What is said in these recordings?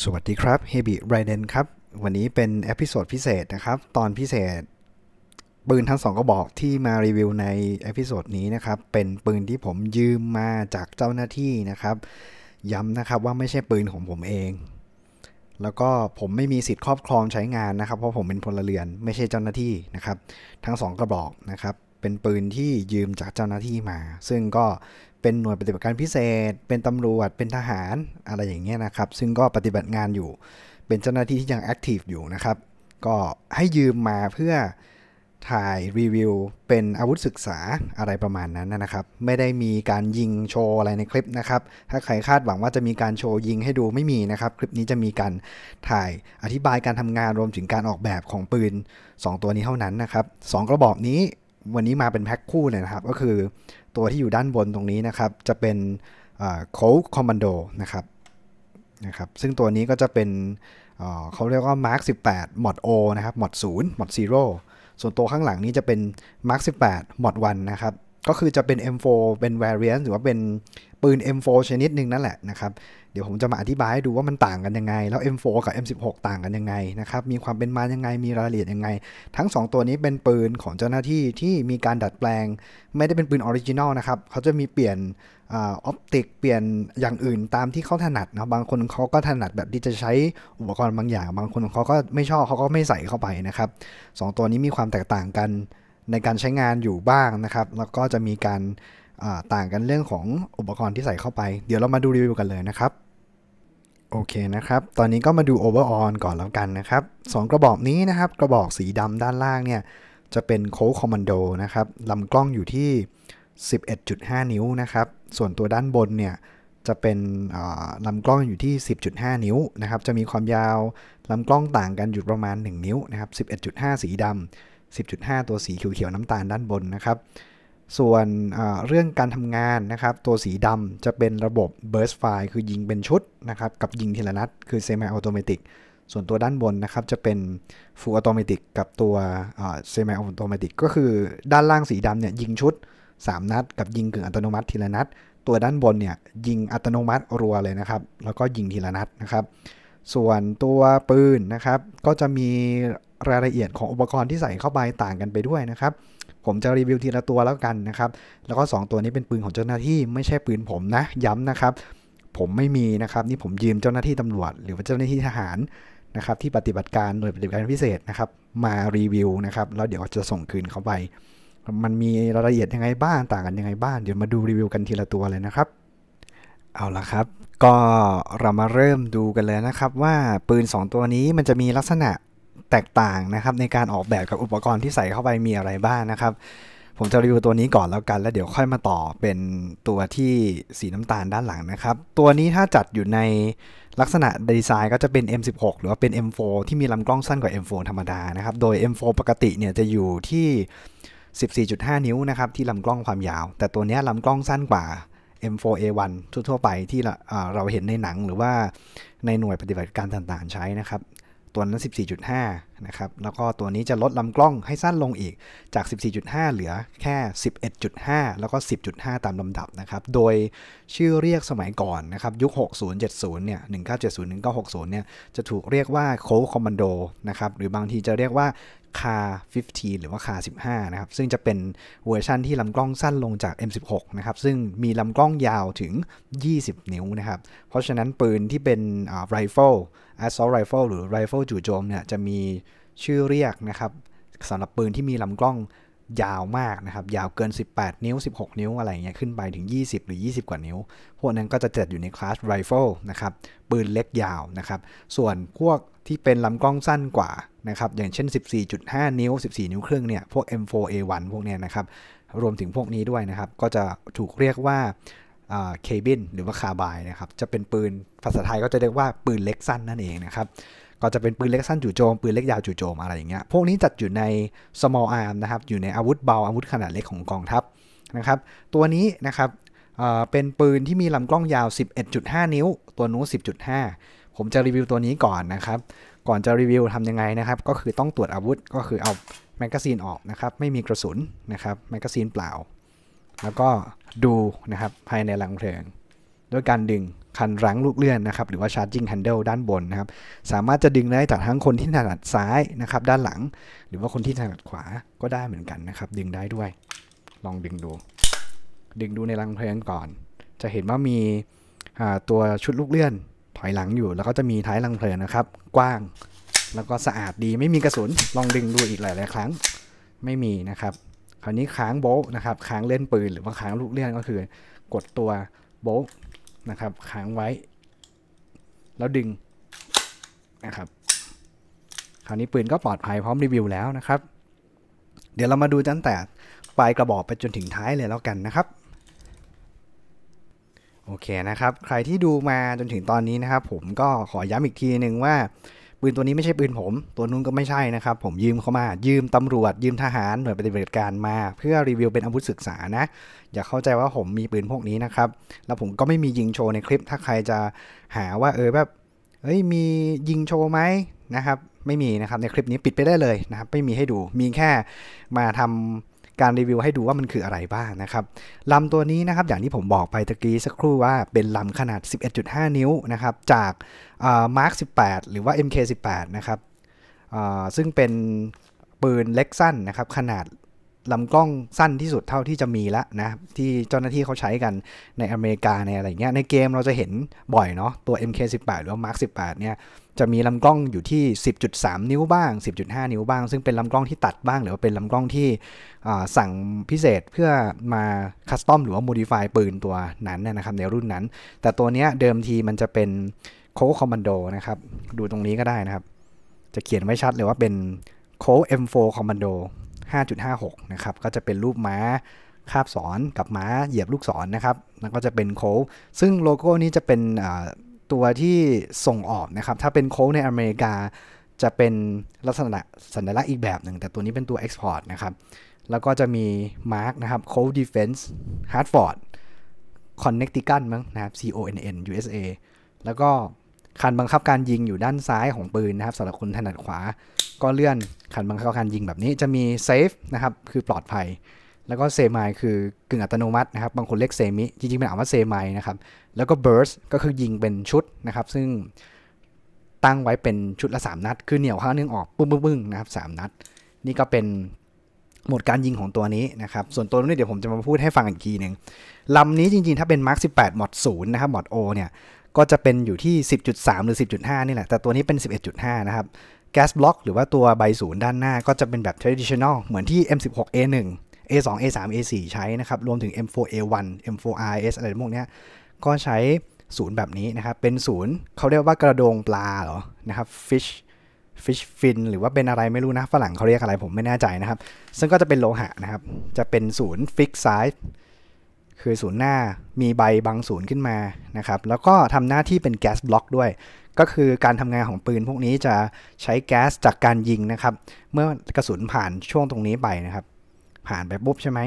สวัสดีครับเฮบิไรเดนครับวันนี้เป็นเอพิโซดพิเศษนะครับตอนพิเศษปืนทั้งสองกระบอกที่มารีวิวในเอพิโซดนี้นะครับเป็นปืนที่ผมยืมมาจากเจ้าหน้าที่นะครับ ย้ำนะครับว่าไม่ใช่ปืนของผมเอง แล้วก็ผมไม่มีสิทธิ์ครอบครองใช้งานนะครับ เพราะผมเป็นพลเรือนไม่ใช่เจ้าหน้าที่นะครับ ทั้งสองกระบอกนะครับเป็นปืนที่ยืมจากเจ้าหน้าที่มา ซึ่งก็เป็นหน่วยปฏิบัติการพิเศษ เป็นตำรวจเป็นทหารอะไรอย่างเงี้ยนะครับ ซึ่งก็ปฏิบัติงานอยู่ เป็นเจ้าหน้าที่ที่ยังแอคทีฟอยู่นะครับ ก็ให้ยืมมาเพื่อถ่ายรีวิวเป็นอาวุธศึกษาอะไรประมาณนั้นนะครับ ไม่ได้มีการยิงโชว์อะไรในคลิปนะครับ ถ้าใครคาดหวังว่าจะมีการโชว์ยิงให้ดูไม่มีนะครับ คลิปนี้จะมีการถ่ายอธิบายการทำงานรวมถึงการออกแบบของปืน 2 ตัวนี้เท่านั้นนะครับ 2 กระบอกนี้วันนี้มาเป็นแพ็คคู่เลยนะครับ ก็คือตัวที่อยู่ด้านบนตรงนี้นะครับจะเป็นโค้ดคอมมานโดนะครับนะครับซึ่งตัวนี้ก็จะเป็นเขาเรียกว่า Mark 18 Mod O นะครับ Mod 0 Mod 0ส่วนตัวข้างหลังนี้จะเป็น Mark 18 Mod 1นะครับก็คือจะเป็น M4 เป็น variant หรือว่าเป็นปืน M4 ชนิดหนึ่งนั่นแหละนะครับเดี๋ยวผมจะมาอธิบายให้ดูว่ามันต่างกันยังไง แล้ว M4 กับ M16 ต่างกันยังไงนะครับมีความเป็นมายังไง มีรายละเอียดยังไง ทั้ง 2 ตัวนี้เป็นปืนของเจ้าหน้าที่ที่มีการดัดแปลง ไม่ได้เป็นปืนออริจินอลนะครับ เขาจะมีเปลี่ยนออปติกเปลี่ยนอย่างอื่นตามที่เขาถนัดนะบางคนเขาก็ถนัดแบบที่จะใช้อุปกรณ์บางอย่าง บางคนเขาก็ไม่ชอบเขาก็ไม่ใส่เข้าไปนะครับ2ตัวนี้มีความแตกต่างกันในการใช้งานอยู่บ้างนะครับ แล้วก็จะมีการต่างกันเรื่องของอุปกรณ์ที่ใส่เข้าไป เดี๋ยวเรามาดูรีวิวกันเลยนะครับ โอเคนะครับ ตอนนี้ก็มาดู overall ก่อนแล้วกันนะครับ 2 กระบอกนี้นะครับ กระบอกสีดำด้านล่างเนี่ยจะเป็นโค้กคอมมานโดนะครับลำกล้องอยู่ที่ 11.5 นิ้วนะครับ ส่วนตัวด้านบนเนี่ยจะเป็นลำกล้องอยู่ที่ 10.5 นิ้วนะครับ จะมีความยาวลำกล้องต่างกันอยู่ประมาณ 1 นิ้วนะครับ11.5 สีดำ10.5 ตัวสีเขียวๆน้ำตาลด้านบนนะครับส่วนเรื่องการทำงานนะครับ ตัวสีดำจะเป็นระบบ burst fire คือยิงเป็นชุดนะครับ กับยิงทีละนัดคือ semi automatic ส่วนตัวด้านบนนะครับจะเป็น full automatic กับตัว semi automatic ก็คือด้านล่างสีดำเนี่ยยิงชุด3นัด กับยิงกึ่งอัตโนมัติทีละนัด ตัวด้านบนเนี่ยยิงอัตโนมัติรัวเลยนะครับ แล้วก็ยิงทีละนัดนะครับ ส่วนตัวปืนนะครับ ก็จะมีรายละเอียดของอุปกรณ์ที่ใส่เข้าไปต่างกันไปด้วยนะครับผมจะรีวิวทีละตัวแล้วกันนะครับ แล้วก็ 2 ตัวนี้เป็นปืนของเจ้าหน้าที่ไม่ใช่ปืนผมนะ ย้ำนะครับ ผมไม่มีนะครับนี่ผมยืมเจ้าหน้าที่ตำรวจ หรือว่าเจ้าหน้าที่ทหารนะครับ ที่ปฏิบัติการหน่วยปฏิบัติการพิเศษนะครับ มารีวิวนะครับแล้วเดี๋ยวจะส่งคืนเขาไป มันมีรายละเอียดยังไงบ้างต่างกันยังไงบ้างเดี๋ยวมาดูรีวิวกันทีละตัวเลยนะครับ เอาละครับ ก็เรามาเริ่มดูกันเลยนะครับว่าปืน 2 ตัวนี้มันจะมีลักษณะแตกต่างนะครับในการออกแบบกับอุปกรณ์ที่ใส่เข้าไปมีอะไรบ้างนะครับ ผมจะรีวิวตัวนี้ก่อนแล้วกัน แล้วเดี๋ยวค่อยมาต่อเป็นตัวที่สีน้ำตาลด้านหลังนะครับ ตัวนี้ถ้าจัดอยู่ในลักษณะดีไซน์ก็จะเป็น M16 หรือว่าเป็น M4 ที่มีลำกล้องสั้นกว่า M4 ธรรมดานะครับ โดย M4 ปกติเนี่ยจะอยู่ที่ 14.5 นิ้วนะครับที่ลำกล้องความยาว แต่ตัวนี้ลำกล้องสั้นกว่า M4A1 ทั่วๆไปที่เราเห็นในหนังหรือว่าในหน่วยปฏิบัติการต่าง ๆ ใช้นะครับตัวนั้น 14.5 นะครับ แล้วก็ตัวนี้จะลดลำกล้องให้สั้นลงอีก จาก 14.5 เหลือแค่ 11.5 แล้วก็ 10.5 ตามลำดับนะครับ โดยชื่อเรียกสมัยก่อนนะครับ ยุค 6070 เนี่ย 1970 1960 เนี่ย จะถูกเรียกว่าโค้คคอมมานโดนะครับ หรือบางทีจะเรียกว่าคา15 หรือว่าคา15นะครับซึ่งจะเป็นเวอร์ชั่นที่ลำกล้องสั้นลงจาก M16 นะครับซึ่งมีลำกล้องยาวถึง 20 นิ้วนะครับเพราะฉะนั้นปืนที่เป็นไรเฟิล assault rifle หรือไรเฟิลจู่โจมเนี่ยจะมีชื่อเรียกนะครับสำหรับปืนที่มีลำกล้องยาวมากนะครับยาวเกิน 18 นิ้ว 16 นิ้วอะไรเงี้ยขึ้นไปถึง 20หรือ20 กว่านิ้ว พวกนั้นก็จะจัดอยู่ในคลาสไรเฟิลนะครับปืนเล็กยาวนะครับส่วนพวกที่เป็นลำกล้องสั้นกว่านะครับอย่างเช่น 14.5 นิ้ว 14 นิ้วครึ่งเนี่ยพวก M4A1 พวกเนี้ยนะครับรวมถึงพวกนี้ด้วยนะครับ ก็จะถูกเรียกว่าเคบินหรือว่าคาบายนะครับจะเป็นปืนภาษาไทยก็จะเรียกว่าปืนเล็กสั้นนั่นเองนะครับก็จะเป็นปืนเล็กสั้นจู่โจมปืนเล็กยาวจู่โจมอะไรอย่างเงี้ยพวกนี้จัดอยู่ใน small arm นะครับ อยู่ในอาวุธเบาอาวุธขนาดเล็กของกองทัพนะครับ ตัวนี้นะครับเป็นปืนที่มีลำกล้องยาว 11.5 นิ้ว ตัวนู้น10.5 ผมจะรีวิวตัวนี้ก่อนนะครับก่อนจะรีวิวทำยังไงนะครับก็คือต้องตรวจอาวุธก็คือเอาแมกกาซีนออกนะครับไม่มีกระสุนนะครับแมกกาซีนเปล่า แล้วก็ดูนะครับภายในรังเพลิงด้วยการดึงคันรั้งลูกเลื่อนนะครับหรือว่าาร์จิ่งแฮนเดิลด้านบนนะครับสามารถจะดึงได้จากทั้งคนที่ถนัดซ้ายนะครับด้านหลัง หรือว่าคนที่ถนัดขวาก็ได้เหมือนกันนะครับดึงได้ด้วยลองดึงดู ดึงดูในรังเพลิงก่อน จะเห็นว่ามีตัวชุดลูกเลื่อนถอยหลังอยู่แล้วก็จะมีท้ายลังเพลินะครับ กว้าง แล้วก็สะอาดดีไม่มีกระสุนลองดึงดูอีกหลายๆครั้งไม่มีนะครับ คราวนี้ค้างโบลนะครับ ค้างเล่นปืนหรือว่าค้างลูกเลี่ยนก็คือ กดตัวโบลนะครับค้างไว้ แล้วดึงนะครับ คราวนี้ปืนก็ปลอดภัยพร้อมรีวิวแล้วนะครับ เดี๋ยวเรามาดูตั้งแต่ปลายกระบอกไปจนถึงท้ายเลยแล้วกันนะครับโอเคนะครับ ใครที่ดูมาจนถึงตอนนี้นะครับผมก็ขอย้ำอีกทีหนึ่งว่าปืนตัวนี้ไม่ใช่ปืนผม ตัวนู้นก็ไม่ใช่นะครับ ผมยืมเขามา ยืมตำรวจยืมทหารหน่วยปฏิบัติการมาเพื่อรีวิวเป็นอาวุธศึกษานะอย่าเข้าใจว่าผมมีปืนพวกนี้นะครับแล้วผมก็ไม่มียิงโชว์ในคลิปถ้าใครจะหาว่าเออแบบเอ้ยมียิงโชว์ไหมนะครับไม่มีนะครับในคลิปนี้ปิดไปได้เลยนะครับไม่มีให้ดูมีแค่มาทำการรีวิวให้ดูว่ามันคืออะไรบ้างนะครับ ลำตัวนี้นะครับ อย่างที่ผมบอกไปตะกี้สักครู่ว่าเป็นลำขนาด 11.5 นิ้วนะครับ จากมาร์ค18 หรือว่า MK18 นะครับซึ่งเป็นปืนเล็กสั้นนะครับ ขนาดลำกล้องสั้นที่สุดเท่าที่จะมีแล้วนะที่เจ้าหน้าที่เขาใช้กันในอเมริกาในอะไรเงี้ยในเกมเราจะเห็นบ่อยเนาะตัว MK18 หรือว่า Mark 18เนี่ยจะมีลำกล้องอยู่ที่ 10.3 นิ้วบ้าง 10.5 นิ้วบ้าง ซึ่งเป็นลำกล้องที่ตัดบ้าง หรือว่าเป็นลำกล้องที่สั่งพิเศษเพื่อมาคัสตอมหรือว่าโมดิฟายปืนตัวนั้นนะครับ ในรุ่นนั้น แต่ตัวเนี้ยเดิมทีมันจะเป็นโค้กคอมมานโดนะครับดูตรงนี้ก็ได้นะครับ จะเขียนไว้ชัดเลยว่าเป็นโค้ก M4 คอมมานโด 5.56 นะครับก็จะเป็นรูปม้าคาบสอนกับม้าเหยียบลูกศรนนะครับแล้วก็จะเป็นโค้กซึ่งโลโก้นี้จะเป็นตัวที่ส่งออกนะครับ ถ้าเป็นโค้กในอเมริกา จะเป็นลักษณะสัญลักษณ์อีกแบบหนึ่ง แต่ตัวนี้เป็นตัวเอ็กซ์พอร์ตนะครับแล้วก็จะมีมาร์กนะครับโค้กดีเฟนส์ฮาร์ดฟอร์ด คอนเนคติกันมั้งนะครับ C O N N U S A แล้วก็คันบังคับการยิงอยู่ด้านซ้ายของปืนนะครับสำหรับคนถนัดขวา ก็เลื่อนคันบังคับการยิงแบบนี้จะมีเซฟนะครับ คือปลอดภัยแล้วก็เซมายคือกึ่งอัตโนมัตินะครับบางคนเรียกเซมิจริงๆเป็นอัานวาเซมายนะครับแล้วก็เบิร์สก็คือยิงเป็นชุดนะครับซึ่งตั้งไว้เป็นชุดละ 3 นัด คือเหนี่ยวข้างนึงออกปึ้งปึ้งปนะครับสนัด นี่ก็เป็นหมดการยิงของตัวนี้นะครับ ส่วนตัวนี้เดี๋ยวผมจะมาพูดให้ฟังอีกทีหนึ่งลำนี้จริง ๆ ถ้าเป็นมาร์คสิบแปหมอดูนย์นะครับหมอดอเนี่ยก็จะเป็นอยู่ที่สิบจุดสามหรือสิบจุดห้านี่แหละ แต่ตัวนี้เป็นห้านะครับแก๊สบล็อกหรือว่าตัวใบศูนย์ด้านหน้าก็จะเป็นแบบทรดิชชั่นอลเหมือนที่ M16A1 A2 A3 A4 ใช้นะครับ รวมถึง M4 A1 M4 RS อะไรพวกนี้ก็ใช้ศูนย์แบบนี้นะครับ เป็นศูนย์เขาเรียกว่ากระโดงปลาเหรอนะครับ fish fish fin หรือว่าเป็นอะไรไม่รู้นะ ฝรั่งเขาเรียกอะไรผมไม่แน่ใจนะครับ ซึ่งก็จะเป็นโลหะนะครับ จะเป็นศูนย์ fix size คือศูนย์หน้ามีใบบังศูนย์ขึ้นมานะครับ แล้วก็ทำหน้าที่เป็นแก๊สบล็อกด้วยก็คือการทำงานของปืนพวกนี้จะใช้แก๊สจากการยิงนะครับเมื่อกระสุนผ่านช่วงตรงนี้ไปนะครับผ่านไปปุ๊บใช่ไหม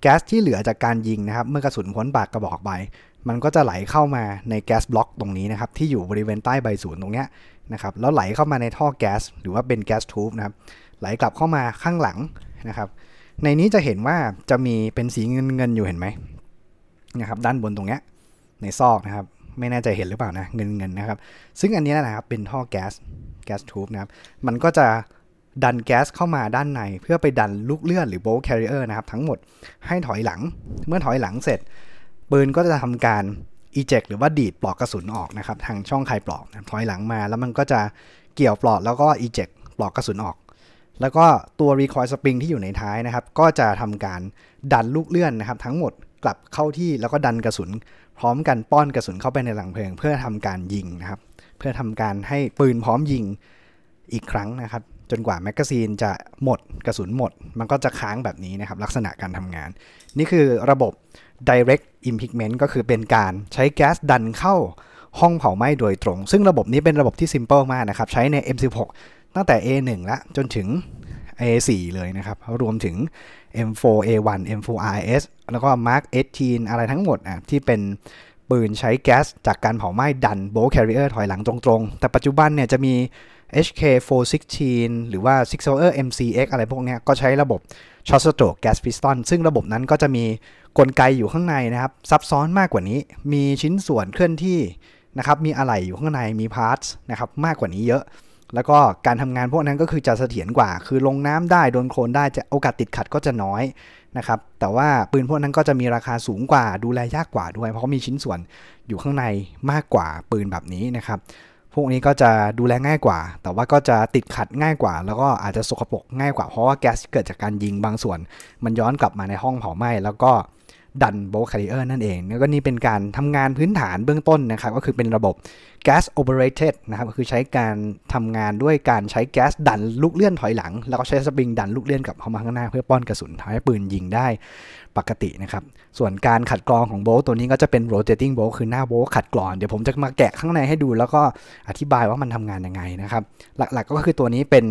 แก๊สที่เหลือจากการยิงนะครับเมื่อกระสุนพ้นปากกระบอกไปมันก็จะไหลเข้ามาในแก๊สบล็อกตรงนี้นะครับ ที่อยู่บริเวณใต้ใบศูนย์ตรงเนี้ยนะครับแล้วไหลเข้ามาในท่อแก๊สหรือว่าเป็นแก๊สทูบนะครับไหลกลับเข้ามาข้างหลังนะครับ ในนี้จะเห็นว่าจะมีเป็นสีเงินเงินอยู่เห็นไหมนะครับด้านบนตรงเนี้ยในซอกนะครับไม่แน่ใจเห็นหรือเปล่านะเงินเงินนะครับ ซึ่งอันนี้นะครับเป็นท่อแก๊สแก๊สทูบนะครับมันก็จะดันแก๊สเข้ามาด้านในเพื่อไปดันลูกเลื่อนหรือโบล์แคริเออร์นะครับ ทั้งหมดให้ถอยหลัง เมื่อถอยหลังเสร็จปืนก็จะทำการอีเจกหรือว่าดีดปลอกกระสุนออกนะครับ ทางช่องคลายปลอกถอยหลังมา แล้วมันก็จะเกี่ยวปลอกแล้วก็อีเจกปลอกกระสุนออก แล้วก็ตัวรีคอยสปริงที่อยู่ในท้ายนะครับ ก็จะทำการดันลูกเลื่อนนะครับ ทั้งหมดกลับเข้าที่แล้วก็ดันกระสุน พร้อมกันป้อนกระสุนเข้าไปในหลังเพลิงเพื่อทำการยิงนะครับ เพื่อทำการให้ปืนพร้อมยิงอีกครั้งนะครับจนกว่าแมกกาซีนจะหมดกระสุนหมด มันก็จะค้างแบบนี้นะครับ ลักษณะการทำงาน นี่คือระบบ direct impingment e ก็คือเป็นการใช้แก๊สดันเข้าห้องเผาไหม้โดยตรง ซึ่งระบบนี้เป็นระบบที่ simple มากนะครับ ใช้ใน M16 ตั้งแต่ A1 ละ จนถึง A4 เลยนะครับ รวมถึง M4 A1 M4 RS แล้วก็ Mark 18 อะไรทั้งหมดอ่ะที่เป็นปืนใช้แก๊สจากการเผาไหม้ดันโบลแคริเออร์ถอยหลังตรงๆ แต่ปัจจุบันเนี่ยจะมี HK416 หรือว่า Six o u r MCX อะไรพวกนี้ก็ใช้ระบบ Short Stroke Gas Piston ซึ่งระบบนั้นก็จะมีกลไกอยู่ข้างในนะครับ ซับซ้อนมากกว่านี้ มีชิ้นส่วนเคลื่อนที่นะครับมีอะไหล่อยู่ข้างในมีพาร์ทนะครับมากกว่านี้เยอะ แล้วก็การทำงานพวกนั้นก็คือจะเสถียรกว่า คือลงน้ำได้โดนโคลนได้จะโอกาสติดขัดก็จะน้อยนะครับ แต่ว่าปืนพวกนั้นก็จะมีราคาสูงกว่าดูแลยากกว่าด้วย เพราะมีชิ้นส่วนอยู่ข้างในมากกว่าปืนแบบนี้นะครับพวกนี้ก็จะดูแลง่ายกว่า แต่ว่าก็จะติดขัดง่ายกว่า แล้วก็อาจจะสกปรกง่ายกว่า เพราะว่าแก๊สเกิดจากการยิงบางส่วน มันย้อนกลับมาในห้องเผาไหม้ แล้วก็ดันโบคาริเออร์นั่นเอง แล้วก็นี่เป็นการทำงานพื้นฐานเบื้องต้นนะครับ ก็คือเป็นระบบ gas operated นะครับ ก็คือใช้การทำงานด้วยการใช้แก๊สดันลูกเลื่อนถอยหลัง แล้วก็ใช้สปริงดันลูกเลื่อนกับเข้ามาข้างหน้าเพื่อป้อนกระสุนทำให้ปืนยิงได้ปกตินะครับ ส่วนการขัดกรองของโบตัวนี้ก็จะเป็น rotating bolt คือหน้าโบขัดกรองเดี๋ยวผมจะมาแกะข้างในให้ดู แล้วก็อธิบายว่ามันทำงานยังไงนะครับหลักๆ ก็คือตัวนี้เป็น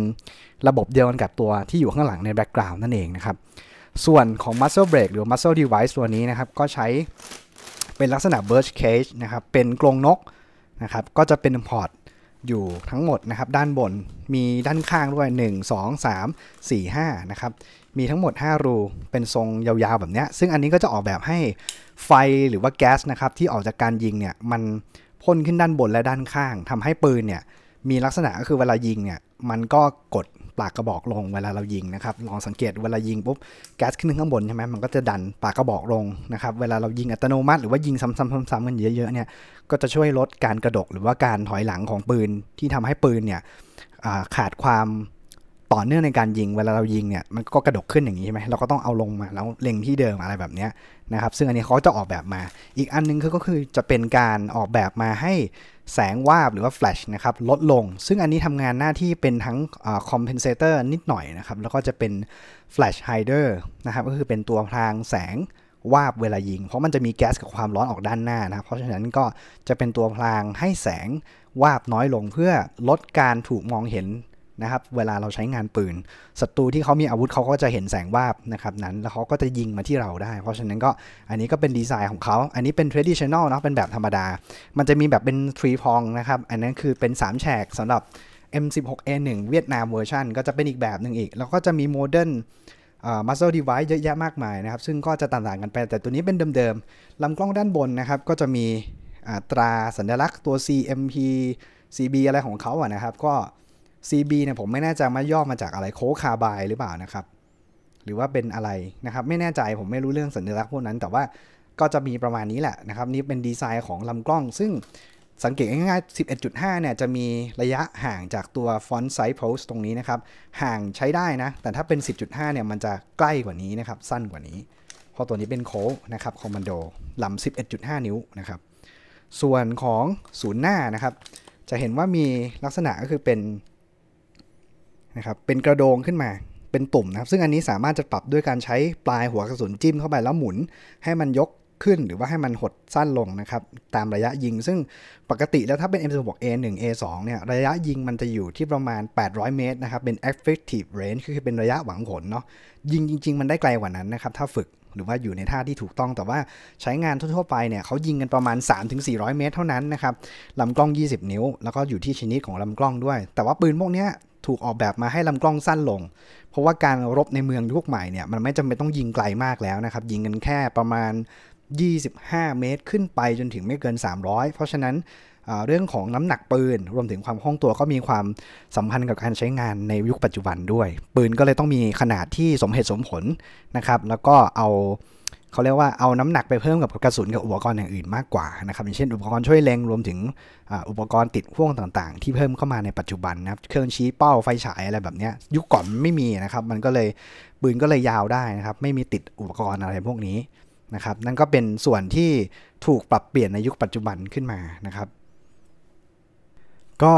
ระบบเดียวกันกับตัวที่อยู่ข้างหลังในแบ็กกราวน์นั่นเองนะครับส่วนของ Muscle Brake หรือ Muscle Device ตัวนี้นะครับ ก็ใช้เป็นลักษณะ Birch Cage นะครับ เป็นกรงนกนะครับ ก็จะเป็นพอร์ตอยู่ทั้งหมดนะครับ ด้านบนมีด้านข้างด้วย 1 2 3 4 5 นะครับ มีทั้งหมด 5 รูเป็นทรงยาวๆ แบบนี้ ซึ่งอันนี้ก็จะออกแบบให้ไฟหรือว่าแก๊สนะครับ ที่ออกจากการยิงเนี่ย มันพ่นขึ้นด้านบนและด้านข้าง ทำให้ปืนเนี่ยมีลักษณะก็คือเวลายิงเนี่ยมันก็กดปากกระบอกลงเวลาเรายิงนะครับลองสังเกตเวลายิงปุ๊บแก๊สขึ้นข้างบนใช่ไหมมันก็จะดันปากกระบอกลงนะครับเวลาเรายิงอัตโนมัติ หรือว่ายิงซ้ำๆๆกันเยอะๆเนี่ยก็จะช่วยลดการกระดกหรือว่าการถอยหลังของปืนที่ทำให้ปืนเนี่ยขาดความต่อเนื่องในการยิงเวลาเรายิงเนี่ย มันก็กระดกขึ้นอย่างนี้ใช่ไหมเราก็ต้องเอาลงมาแล้วเล็งที่เดิมอะไรแบบนี้นะครับซึ่งอันนี้เขาจะออกแบบมา อีกอันนึงก็คือจะเป็นการออกแบบมาให้แสงวาบหรือว่าแฟลชนะครับลดลง ซึ่งอันนี้ทำงานหน้าที่เป็นทั้งคอมเพนเซเตอร์นิดหน่อยนะครับ แล้วก็จะเป็นแฟลชไฮเดอร์นะครับก็คือเป็นตัวพรางแสงวาบเวลายิง เพราะมันจะมีแก๊สกับความร้อนออกด้านหน้านะครับเพราะฉะนั้นก็จะเป็นตัวพรางให้แสงวาบน้อยลง เพื่อลดการถูกมองเห็นนะครับเวลาเราใช้งานปืนศัตรูที่เขามีอาวุธเขาก็จะเห็นแสงวาบนะครับนั้นแล้วเขาก็จะยิงมาที่เราได้ เพราะฉะนั้นก็อันนี้ก็เป็นดีไซน์ของเขา อันนี้เป็น traditional เนาะเป็นแบบธรรมดา มันจะมีแบบเป็นทรีพองนะครับ อันนั้นคือเป็น3แฉกสำหรับ M16A1 เวียดนามเวอร์ชันก็จะเป็นอีกแบบหนึ่งอีก แล้วก็จะมีโมเดิร์นมัสเซอร์ดีไวซ์เยอะแยะมากมายนะครับซึ่งก็จะต่างๆกันไป แต่ตัวนี้เป็นเดิมๆลำกล้องด้านบนนะครับก็จะมีตราสัญลักษณ์ตัว CMP CB อะไรของเขาอะนะครับก็ CB เนี่ยผมไม่แน่ใจมาย่อมาจากอะไรโคคาบายหรือเปล่านะครับ หรือว่าเป็นอะไรนะครับ ไม่แน่ใจผมไม่รู้เรื่องสัญลักษณ์พวกนั้น แต่ว่าก็จะมีประมาณนี้แหละนะครับ นี่เป็นดีไซน์ของลำกล้อง ซึ่งสังเกตง่ายๆ11.5เนี่ยจะมีระยะห่างจากตัวฟอนต์ไซส์โพสตรงนี้นะครับ ห่างใช้ได้นะ แต่ถ้าเป็น 10.5เนี่ยมันจะใกล้กว่านี้นะครับสั้นกว่านี้ เพราะตัวนี้เป็นโค้งนะครับคอมมานโดลำ11.5 นิ้วนะครับส่วนของศูนย์หน้านะครับจะเห็นว่ามีลักษณะก็คือเป็นนะครับเป็นกระโดงขึ้นมา เป็นตุ่มนะครับ ซึ่งอันนี้สามารถจะปรับด้วยการใช้ปลายหัวกระสุนจิ้มเข้าไปแล้วหมุนให้มันยกขึ้นหรือว่าให้มันหดสั้นลงนะครับ ตามระยะยิง ซึ่งปกติแล้วถ้าเป็น M16A1 A2 เนี่ย ระยะยิงมันจะอยู่ที่ประมาณ 800 เมตรนะครับ เป็น effective range คือเป็นระยะหวังผลเนาะ ยิงจริง ๆ มันได้ไกลกว่านั้นนะครับ ถ้าฝึกหรือว่าอยู่ในท่าที่ถูกต้อง แต่ว่าใช้งานทั่วๆไปเนี่ยเขายิงกันประมาณ 3-400 เมตร เท่านั้นนะครับลำกล้อง 20 นิ้ว แล้วก็อยู่ที่ชนิดของลำกล้องด้วย แต่ว่าปืนพวกนี้ถูกออกแบบมาให้ลำกล้องสั้นลง เพราะว่าการรบในเมืองยุคใหม่เนี่ยมันไม่จำเป็นต้องยิงไกลมากแล้วนะครับ ยิงกันแค่ประมาณ 25 เมตรขึ้นไปจนถึงไม่เกิน 300 เพราะฉะนั้นเรื่องของน้ำหนักปืนรวมถึงความคล่องตัวก็มีความสัมพันธ์กับการใช้งานในยุคปัจจุบันด้วย ปืนก็เลยต้องมีขนาดที่สมเหตุสมผลนะครับแล้วก็เอาเขาเรียกว่าเอาน้ำหนักไปเพิ่มกับกระสุนกับอุปกรณ์อย่างอื่นมากกว่านะครับอย่างเช่นอุปกรณ์ช่วยเล็งรวมถึงอุปกรณ์ติดห่วงต่าง ๆ ที่เพิ่มเข้ามาในปัจจุบันนะครับ เครื่องชี้เป้าไฟฉายอะไรแบบนี้ยุคก่อนไม่มีนะครับ มันก็เลยปืนก็เลยยาวได้นะครับ ไม่มีติดอุปกรณ์อะไรพวกนี้นะครับ นั่นก็เป็นส่วนที่ถูกปรับเปลี่ยนในยุคปัจจุบันขึ้นมานะครับ ก็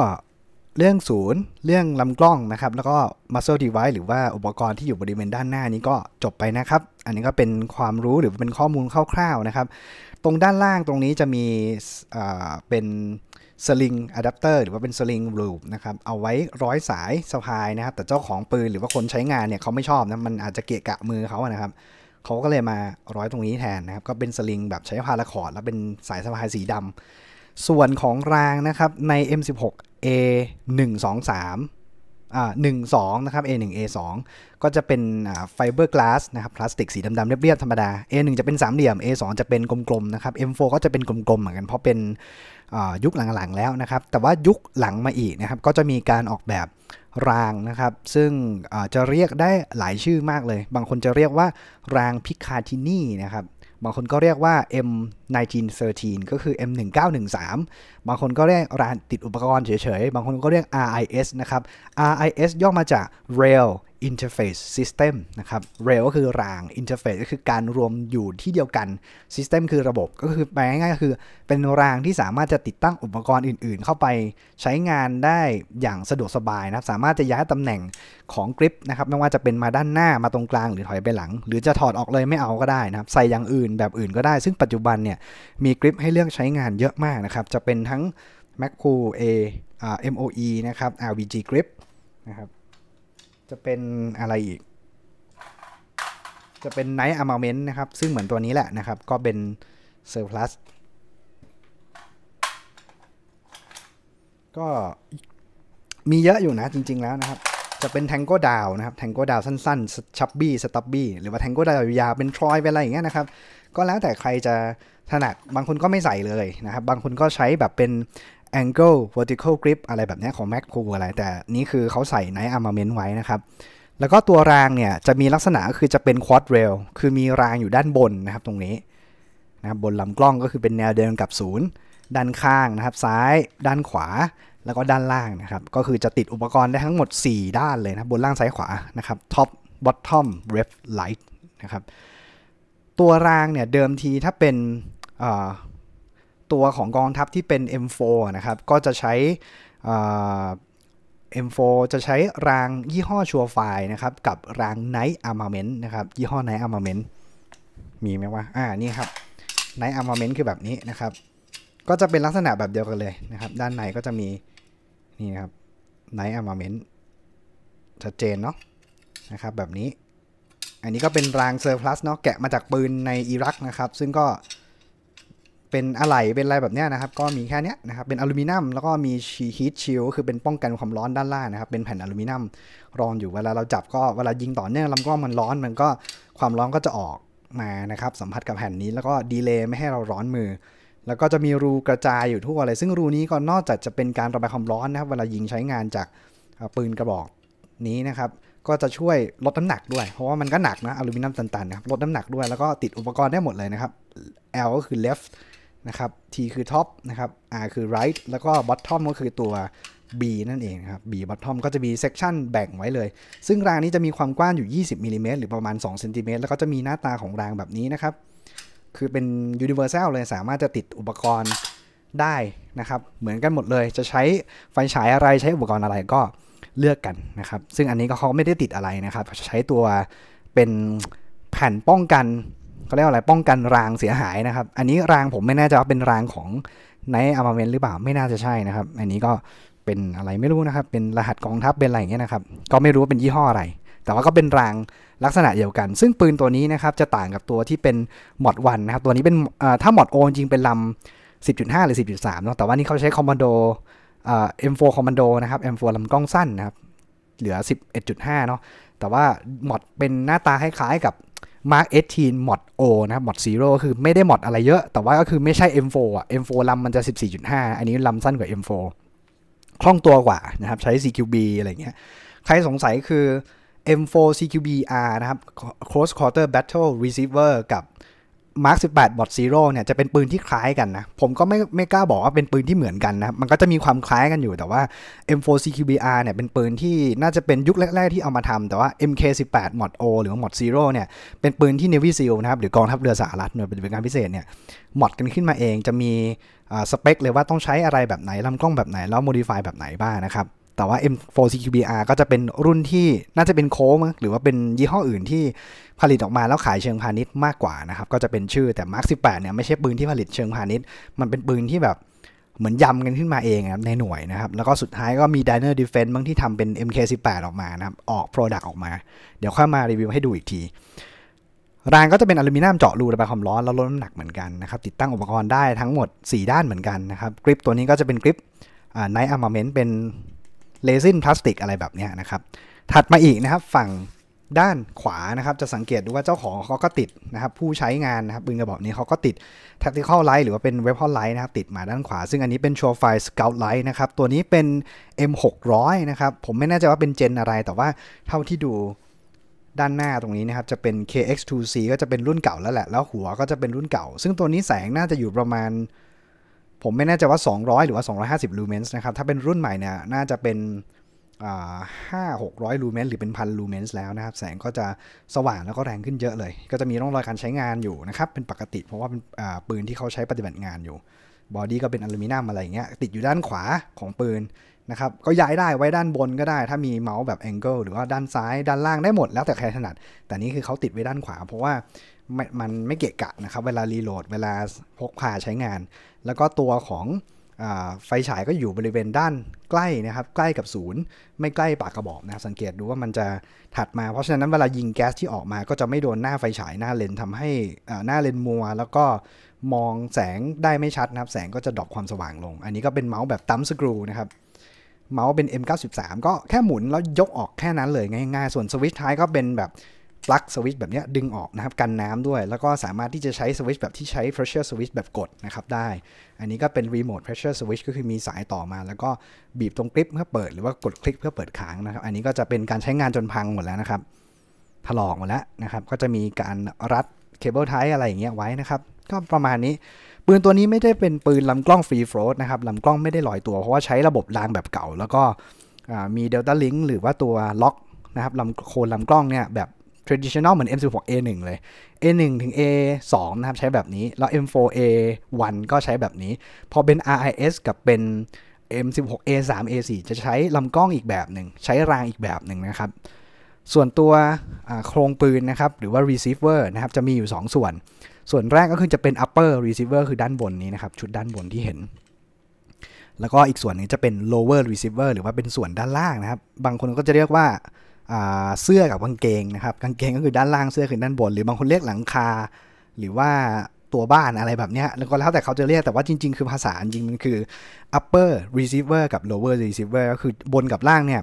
เรื่องศูนย์ เรื่องลำกล้องนะครับ แล้วก็ muscle device หรือว่าอุปกรณ์ที่อยู่บริเวณด้านหน้านี้ก็จบไปนะครับ อันนี้ก็เป็นความรู้หรือเป็นข้อมูลคร่าวๆนะครับ ตรงด้านล่างตรงนี้จะมีเป็นสลิงอะแดปเตอร์หรือว่าเป็นสลิงรูปนะครับเอาไว้ร้อยสายสะพายนะครับ แต่เจ้าของปืนหรือว่าคนใช้งานเนี่ยเขาไม่ชอบนะ มันอาจจะเกะกะมือเขานะครับเขาก็เลยมาร้อยตรงนี้แทนนะครับก็เป็นสลิงแบบใช้พาราคอร์ดแล้วเป็นสายสะพายสีดำ ส่วนของรางนะครับใน M16 A 1 2 3อ่า1 2นะครับ A 1 A 2ก็จะเป็นไฟเบอร์ กลาส นะครับ พลาสติก สีดำๆเรียบๆ ธรรมดา A 1จะเป็น สาม เหลี่ยม A 2จะเป็นกลมๆนะครับ M 4ก็จะเป็นกลมๆเหมือนกัน เพราะเป็นยุคหลัง ๆ แล้ว นะครับ แต่ว่ายุคหลังมาอีก นะครับ ก็จะมีการออกแบบราง นะครับ ซึ่งจะเรียกได้หลายชื่อมากเลย บางคนจะเรียกว่า ราง พิคาทินีนะครับ บางคนก็เรียกว่า M 1913 ก็คือ M1913 บางคนก็เรียกร้านติดอุปกรณ์เฉยๆ บางคนก็เรียก RIS นะครับ RIS ย่อมาจาก Rail Interface System นะครับ Rail ก็คือราง Interface ก็คือการรวมอยู่ที่เดียวกัน System คือระบบก็คือแปลง่ายๆก็คือเป็นรางที่สามารถจะติดตั้งอุปกรณ์อื่นๆ เข้าไปใช้งานได้อย่างสะดวกสบายนะครับ สามารถจะย้ายตำแหน่งของกริปนะครับ ไม่ว่าจะเป็นมาด้านหน้ามาตรงกลางหรือถอยไปหลัง หรือจะถอดออกเลยไม่เอาก็ได้นะครับใส่อย่างอื่นแบบอื่น ก็ได้ซึ่งปัจจุบันเนี่ยี่ยมีกริปให้เลือกใช้งานเยอะมากนะครับ จะเป็นทั้ง Mac p o o A MOE นะครับ RVG grip นะครับ จะเป็นอะไรอีก จะเป็น Night Armament นะครับ ซึ่งเหมือนตัวนี้แหละนะครับ ก็เป็น Surplus ก็มีเยอะอยู่นะ จริงๆแล้วนะครับจะเป็นแทงโก้ดาวนะครับ แทงโก้ดาวสั้นๆ ชับบี้ สตับบี้ หรือว่าแทงโก้ดาวยาวเป็นทรอยเป็นอะไรอย่างเงี้ยนะครับ ก็แล้วแต่ใครจะถนัด บางคนก็ไม่ใส่เลยนะครับ บางคนก็ใช้แบบเป็น angle vertical grip อะไรแบบนี้ของ Mac Pro อะไร แต่นี้คือเขาใส่ night armament ไว้นะครับ แล้วก็ตัวรางเนี่ย จะมีลักษณะคือจะเป็น quad rail คือมีรางอยู่ด้านบนนะครับ ตรงนี้นะครับ บนลำกล้องก็คือเป็นแนวเดินกับศูนย์ด้านข้างนะครับซ้ายด้านขวาแล้วก็ด้านล่างนะครับ ก็คือจะติดอุปกรณ์ได้ทั้งหมด 4 ด้านเลยนะบนล่างซ้ายขวานะครับท็อปบอททอมเรฟไลท์นะครับ ตัวรางเนี่ย เดิมทีถ้าเป็นตัวของกองทัพที่เป็น M4 นะครับ ก็จะใช้ M4 จะใช้รางยี่ห้อชัวไฟนะครับ กับราง Night Armament นะครับยี่ห้อ Night Armament มีไหมวะ อ่า นี่ครับ Night Armament คือแบบนี้นะครับ ก็จะเป็นลักษณะแบบเดียวกันเลยนะครับด้านในก็จะมีนี่นะครับ Night Armament ชัดเจนเนาะนะครับแบบนี้ อันนี้ก็เป็นรางเซอร์พลัสเนาะแกะมาจากปืนในอิรักนะครับซึ่งก็เป็นอะไหล่เป็นอะไรแบบนี้นะครับก็มีแค่นี้นะครับเป็นอลูมิเนียมแล้วก็มีชีฮีทชิลก็คือเป็นป้องกันความร้อนด้านล่างนะครับเป็นแผ่นอลูมิเนียมรองอยู่เวลาเราจับก็เวลายิงต่อเนื่องลำกล้องมันร้อนมันก็ความร้อนก็จะออกมานะครับสัมผัสกับแผ่นนี้แล้วก็ดีเลย์ไม่ให้เราร้อนมือแล้วก็จะมีรูกระจายอยู่ทั่วเลยซึ่งรูนี้ก็นอกจากจะเป็นการระบายความร้อนนะครับ เวลายิงใช้งานจากปืนกระบอกนี้นะครับ ก็จะช่วยลดน้ำหนักด้วยเพราะว่ามันก็หนักนะอลูมิเนียมตันๆนะครับลดน้ำหนักด้วยแล้วก็ติดอุปกรณ์ได้หมดเลยนะครับ L ก็คือ left นะครับ T คือ top นะครับ R คือ right แล้วก็ bottom ก็คือตัว B นั่นเองครับ B bottom ก็จะมี section แบ่งไว้เลยซึ่งรางนี้จะมีความกว้างอยู่ 20มิลิเมตรหรือประมาณ2เซนติเมตรแล้วก็จะมีหน้าตาของรางแบบนี้นะครับคือเป็นยูนิเวอร์แซลเลยสามารถจะติดอุปกรณ์ได้นะครับเหมือนกันหมดเลยจะใช้ไฟฉายอะไรใช้อุปกรณ์อะไรก็เลือกกันนะครับซึ่งอันนี้ก็เขาไม่ได้ติดอะไรนะครับใช้ตัวเป็นแผ่นป้องกันเขาเรียกอะไรป้องกันรางเสียหายนะครับอันนี้รางผมไม่แน่ใจว่าเป็นรางของในอาร์มาเมนหรือเปล่าไม่น่าจะใช่นะครับอันนี้ก็เป็นอะไรไม่รู้นะครับเป็นรหัสกองทัพเป็นอะไรอย่างเงี้ยนะครับก็ไม่รู้ว่าเป็นยี่ห้ออะไรแต่ว่าก็เป็นรางลักษณะเดียวกัน ซึ่งปืนตัวนี้นะครับ จะต่างกับตัวที่เป็นมอดวันนะครับ ตัวนี้เป็นถ้ามอดโอจริงเป็นลำ 10.5 หรือ 10.3 เนาะ แต่ว่านี่เขาใช้คอมมานโดเอ็มโฟคอมมานโดนะครับเอ็มโฟลำกล้องสั้นนะครับ เหลือ 11.5 เนาะ แต่ว่าหมดเป็นหน้าตาคล้ายๆกับ Mark 18 Mod O นะครับ Mod Zero คือไม่ได้หมดอะไรเยอะ แต่ว่าก็คือไม่ใช่ M4 อ่ะ M4 ลำมันจะ14.5อันนี้ลำสั้นกว่า M4 คล่องตัวกว่านะครับ ใช้ CQB อะไรเงี้ยใครสงสัยคื M4 CQBR นะครับ Close Quarter Battle Receiver กับ Mark 18 Bot Zero เนี่ยจะเป็นปืนที่คล้ายกันนะ ผมก็ไม่ไม่กล้าบอกว่าเป็นปืนที่เหมือนกันนะมันก็จะมีความคล้ายกันอยู่ แต่ว่า M4 CQBR เนี่ยเป็นปืนที่น่าจะเป็นยุคแรกๆที่เอามาทำ แต่ว่า MK18 Mod O หรือ Mod Zero เนี่ยเป็นปืนที่ Navy SEAL นะครับหรือกองทัพเรือสหรัฐหน่ยเป็นบัติการพิเศษเนี่ยมอดกันขึ้นมาเอง จะมีสเปค เลยว่าต้องใช้อะไรแบบไหนลำกล้องแบบไหน แล้วโมดิฟายแบบไหนบ้างนะครับแต่ว่า M4 CQBR ก็จะเป็นรุ่นที่น่าจะเป็นโค้มหรือว่าเป็นยี่ห้ออื่นที่ผลิตออกมาแล้วขายเชิงพาณิชย์มากกว่านะครับ ก็จะเป็นชื่อแต่ Mark 18เนี่ยไม่ใช่ปืนที่ผลิตเชิงพาณิชย์มันเป็นปืนที่แบบเหมือนยำกันขึ้นมาเองครับในหน่วยนะครับ แล้วก็สุดท้ายก็มี Diner Defense บางที่ทำเป็น MK18 ออกมานะครับ ออก Product ออกมา เดี๋ยวค่อยมารีวิวให้ดูอีกทีรางก็จะเป็นอลูมิเนียมเจาะรูระบายความร้อนแล้วลดน้ำหนักเหมือนกันนะครับติดตั้งอุปกรณ์ได้ทั้งหมด 4ด้านเหมือนกันนะครับกริปตัวนี้ก็จะเป็นกริปไนท์อาร์มาเมนต์เป็นเลซินพลาสติก อะไรแบบนี้นะครับ ถัดมาอีกนะครับ ฝั่งด้านขวานะครับจะสังเกตดูว่าเจ้าของเขาก็ติดนะครับผู้ใช้งานนะครับปืนกระบอกนี้เขาก็ติด tactical light หรือว่าเป็น weapon light นะครับติดมาด้านขวาซึ่งอันนี้เป็น s h o ์ f i r e scout light นะครับตัวนี้เป็น M600 นะครับผมไม่แน่ใจว่าเป็นเจนอะไร แต่ว่าเท่าที่ดูด้านหน้าตรงนี้นะครับจะเป็น KX2C ก็จะเป็นรุ่นเก่าแล้วแหละแล้ว หัวก็จะเป็นรุ่นเก่า ซึ่งตัวนี้แสงน่าจะอยู่ประมาณผมไม่แน่ใจว่า 200 หรือว่า250ูเมนส์ นะครับ ถ้าเป็นรุ่นใหม่เนี่ย น่าจะเป็นห้าหกร้อยลูเมนหรือเป็นพันลูเมนส์ แล้วนะครับ แสงก็จะสว่างแล้วก็แรงขึ้นเยอะเลย ก็จะมีร่องรอยการใช้งานอยู่นะครับ เป็นปกติ เพราะว่าเป็นปืนที่เขาใช้ปฏิบัติงานอยู่ บอดี้ก็เป็นอลูมิเนียมอะไรอย่างเงี้ย ติดอยู่ด้านขวาของปืนนะครับ ก็ย้ายได้ไว้ด้านบนก็ได้ ถ้ามีเมาส์แบบแองเกิลหรือว่าด้านซ้าย ด้านล่างได้หมด แล้วแต่ใครถนัด แต่นี่คือเขาติดไว้ด้านขวา เพราะว่ามันไม่เกะกะนะครับเวลารีโหลด เวลาพกพาใช้งานแล้วก็ตัวของไฟฉายก็อยู่บริเวณด้านใกล้นะครับใกล้กับศูนย์ ไม่ใกล้ปากกระบอกนะครับสังเกตดูว่ามันจะถัดมาเพราะฉะนั้นเวลายิงแก๊สที่ออกมาก็จะไม่โดนหน้าไฟฉายหน้าเลนทำให้หน้าเลนมัว แล้วก็มองแสงได้ไม่ชัดนะครับ แสงก็จะดรอปความสว่างลง อันนี้ก็เป็นเมาส์แบบตั้มสกรูนะครับ เมาส์เป็น M93 ก็แค่หมุนแล้วยกออกแค่นั้นเลยง่ายๆส่วนสวิตช์ท้ายก็เป็นแบบปลั๊กสวิตช์แบบนี้ดึงออกนะครับกันน้ำด้วย แล้วก็สามารถที่จะใช้สวิตช์แบบที่ใช้ pressure switch แบบกดนะครับได้ อันนี้ก็เป็น remote pressure switch ก็คือมีสายต่อมา แล้วก็บีบตรงกริปเพื่อเปิดหรือว่ากดคลิกเพื่อเปิดค้างนะครับอันนี้ก็จะเป็นการใช้งานจนพังหมดแล้วนะครับ ถลอกหมดแล้วนะครับก็จะมีการรัดเคเบิลไทอะไรอย่างเงี้ยไว้นะครับ ก็ประมาณนี้ปืนตัวนี้ไม่ได้เป็นปืนลำกล้องฟรีโฟลด์นะครับลำกล้องไม่ได้ลอยตัวเพราะว่าใช้ระบบรางแบบเก่า แล้วก็มีเดลต้าลิงหรือว่าตัวล็อกนะครับลำโคนลำกล้องเนี่ยแบบ traditional เหมือน M16A1 เลย A1 ถึง A2 นะครับใช้แบบนี้ แล้ว M4A1 ก็ใช้แบบนี้ พอเป็น RIS กับเป็น M16A3 A4 จะใช้ลำกล้องอีกแบบหนึ่งใช้รางอีกแบบหนึ่งนะครับ ส่วนตัวโครงปืนนะครับหรือว่า receiver นะครับจะมีอยู่ 2 ส่วน ส่วนแรกก็คือจะเป็น upper receiver คือด้านบนนี้นะครับ ชุดด้านบนที่เห็น แล้วก็อีกส่วนนึงจะเป็น lower receiver หรือว่าเป็นส่วนด้านล่างนะครับ บางคนก็จะเรียกว่าเสื้อกับกางเกงนะครับกางเกงก็คือด้านล่างเสื้อคือด้านบนหรือบางคนเรียกหลังคา หรือว่าตัวบ้านอะไรแบบเนี้ยแล้วก็แล้วแต่เขาจะเรียกแต่ว่าจริงๆคือภาษา จริงมันคือ upper receiver กับ lower receiver ก็คือบนกับล่างเนี่ย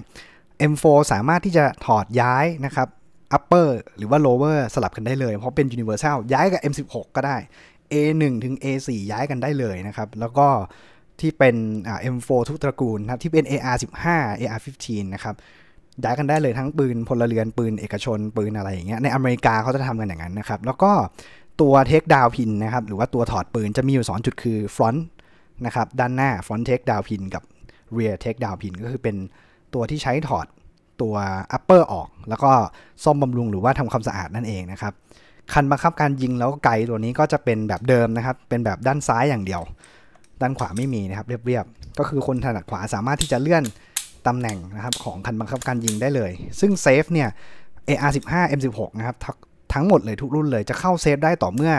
M4 สามารถที่จะถอดย้ายนะครับ upper หรือว่า lower สลับกันได้เลย เพราะเป็น universal ย้ายกับ M16 ก็ได้ A1 ถึง A4 ย้ายกันได้เลยนะครับแล้วก็ที่เป็น M4 ทุกตระกูลครับที่เป็น AR15 AR15 นะครับย้ายกันได้เลยทั้งปืนพลเรือน ปืนเอกชนปืนอะไรอย่างเงี้ยในอเมริกาเขาจะทำกันอย่างนั้นนะครับ แล้วก็ตัวเทคดาวพินนะครับหรือว่าตัวถอดปืนจะมีอยู่2จุดคือฟรอนต์นะครับด้านหน้าฟรอนต์เทคดาวพินกับเรียร์เทคดาวพินก็คือเป็นตัวที่ใช้ถอดตัวอัปเปอร์ออก แล้วก็ซ่อมบำรุง หรือว่าทำความสะอาดนั่นเองนะครับ คันบังคับการยิงแล้วก็ไกตัวนี้ก็จะเป็นแบบเดิมนะครับเป็นแบบด้านซ้ายอย่างเดียว ด้านขวาไม่มีนะครับเรียบๆก็คือคนถนัดขวาสามารถที่จะเลื่อนตำแหน่งนะครับของคันบังคับการยิงได้เลย ซึ่งเซฟเนี่ย AR15 M16 นะครับทั้งหมดเลยทุกรุ่นเลย จะเข้าเซฟได้ต่อเมื่อ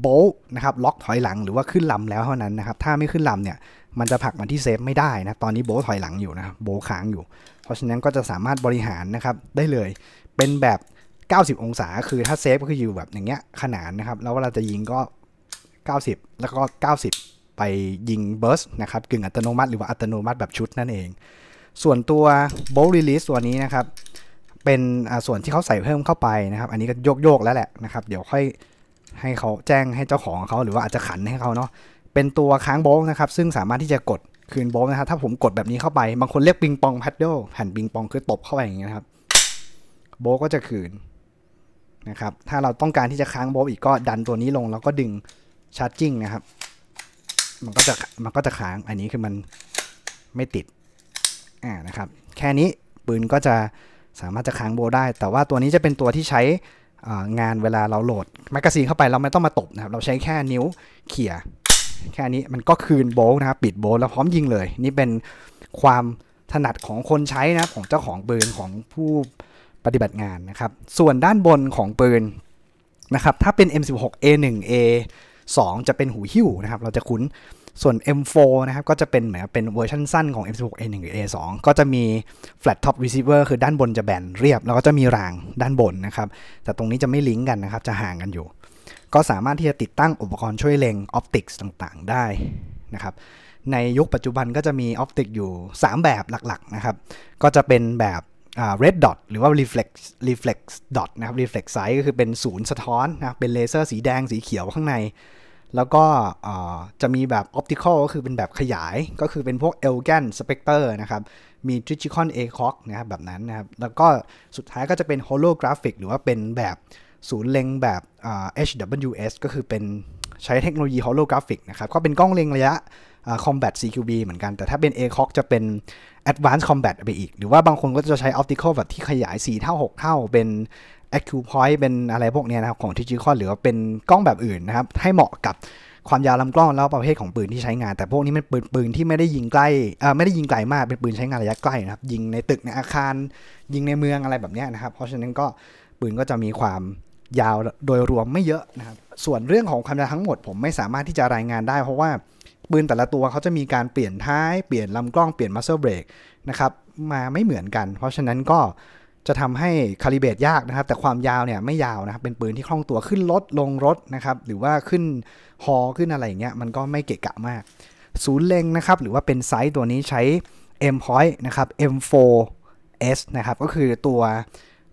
โบลนะครับล็อกถอยหลังหรือว่าขึ้นลำแล้วเท่านั้นนะครับถ้าไม่ขึ้นลำเนี่ยมันจะผลักมาที่เซฟไม่ได้นะตอนนี้โบถอยหลังอยู่นะครับโบค้างอยู่ เพราะฉะนั้นก็จะสามารถบริหารนะครับได้เลยเป็นแบบ 90 องศาคือถ้าเซฟก็คืออยู่แบบอย่างเงี้ยขนานนะครับแล้วเวลาจะยิงก็ 90 แล้วก็ 90 ไปยิงเบิร์สนะครับกึ่งอัตโนมัติหรือว่าอัตโนมัติแบบชุดนั่นเองส่วนตัวโบล t Release ตัวนี้นะครับ เป็นส่วนที่เขาใส่เพิ่มเข้าไปนะครับ อันนี้ก็โยกโยกแล้วแหละนะครับ เดี๋ยวค่อยให้เขาแจ้งให้เจ้าของเขา หรือว่าอาจจะขันให้เขาเนาะเป็นตัวค้างโบลนะครับ ซึ่งสามารถที่จะกดคืนโบลนะครับถ้าผมกดแบบนี้เข้าไปบางคนเรียกบิงปองแพดเดิลแผ่นบิงปองคือตบเข้าไปอย่างเงี้ยครับโบลก็จะคืนนะครับ ถ้าเราต้องการที่จะค้างโบลอีกก็ดันตัวนี้ลงแล้วก็ดึงชาร์จจิ้งนะครับมันก็จะมันก็จะค้างอันนี้คือมันไม่ติดอ่านะครับแค่นี้ปืนก็จะสามารถจะค้างโบได้ แต่ว่าตัวนี้จะเป็นตัวที่ใช้งานเวลาเราโหลดแมกกาซีนเข้าไปเราไม่ต้องมาตบนะครับเราใช้แค่นิ้วเขี่ยแค่นี้มันก็คืนโบนะครับปิดโบ แล้วพร้อมยิงเลย นี่เป็นความถนัดของคนใช้นะของเจ้าของปืนของผู้ปฏิบัติงานนะครับส่วนด้านบนของปืนนะครับถ้าเป็น M16 A1 A2 จะเป็นหูหิ้วนะครับเราจะคุ้นส่วน M4 นะครับก็จะเป็นเหมือนเป็นเวอร์ชันสั้นของ M16A1 หรือ A2 ก็จะมี flat top receiver คือด้านบนจะแบนเรียบ แล้วก็จะมีรางด้านบนนะครับแต่ตรงนี้จะไม่ลิงก์กันนะครับจะห่างกันอยู่ ก็สามารถที่จะติดตั้งอุปกรณ์ช่วยเล็งออปติกส์ต่างๆได้นะครับในยุคปัจจุบันก็จะมีออปติกอยู่ 3 แบบหลักๆนะครับก็จะเป็นแบบ red dot หรือว่า reflex reflex dot นะครับ reflex s i z e ก็คือเป็นศูนย์สะท้อนนะเป็นเลเซอร์สีแดงสีเขียวข้างในแล้วก็จะมีแบบออปติคอลก็คือเป็นแบบขยายก็คือเป็นพวกเอลแกนสเปกเตอร์นะครับ มีทริชิคอนเอคอกนะครับแบบนั้นนะครับ แล้วก็สุดท้ายก็จะเป็นโฮโลกราฟิกหรือว่าเป็นแบบศูนย์เล็งแบบ HWS ก็คือเป็นใช้เทคโนโลยีโฮโลกราฟิกนะครับก็เป็นกล้องเล็งระยะคอมแบท CQB เหมือนกัน แต่ถ้าเป็น a c o กจะเป็น advanced combat ไปอีกหรือว่าบางคนก็จะใช้ optical แบบที่ขยาย 4 เท่า 6 เท่าเป็น a c u p o i n t เป็นอะไรพวกนี้นะครับของที่จีคอหรือว่าเป็นกล้องแบบอื่นนะครับให้เหมาะกับความยาวลำกล้องแล้วประเภทของปืนที่ใช้งาน แต่พวกนี้มันปืนปืนที่ไม่ได้ยิงใกล้ไม่ได้ยิงไกลมากเป็นปืนใช้งานระยะใกล้นะครับ ยิงในตึกในอาคารยิงในเมืองอะไรแบบนี้นะครับ เพราะฉะนั้นก็ ปืนก็จะมีความยาวโดยรวมไม่เยอะนะครับส่วนเรื่องของความยาวทั้งหมดผมไม่สามารถที่จะรายงานได้ เพราะว่าปืนแต่ละตัวเขาจะมีการเปลี่ยนท้ายเปลี่ยนลำกล้องเปลี่ยนมัสเซอร์เบรกนะครับมาไม่เหมือนกัน เพราะฉะนั้นก็จะทำให้คาลิเบตยากนะครับแต่ความยาวเนี่ยไม่ยาวนะครับเป็นปืนที่คล่องตัวขึ้นรถลงรถนะครับหรือว่าขึ้นฮอขึ้นอะไรอย่างเงี้ยมันก็ไม่เกะกะมากศูนย์เล็งนะครับหรือว่าเป็นไซส์ตัวนี้ใช้ M point นะครับ M4S นะครับก็คือตัว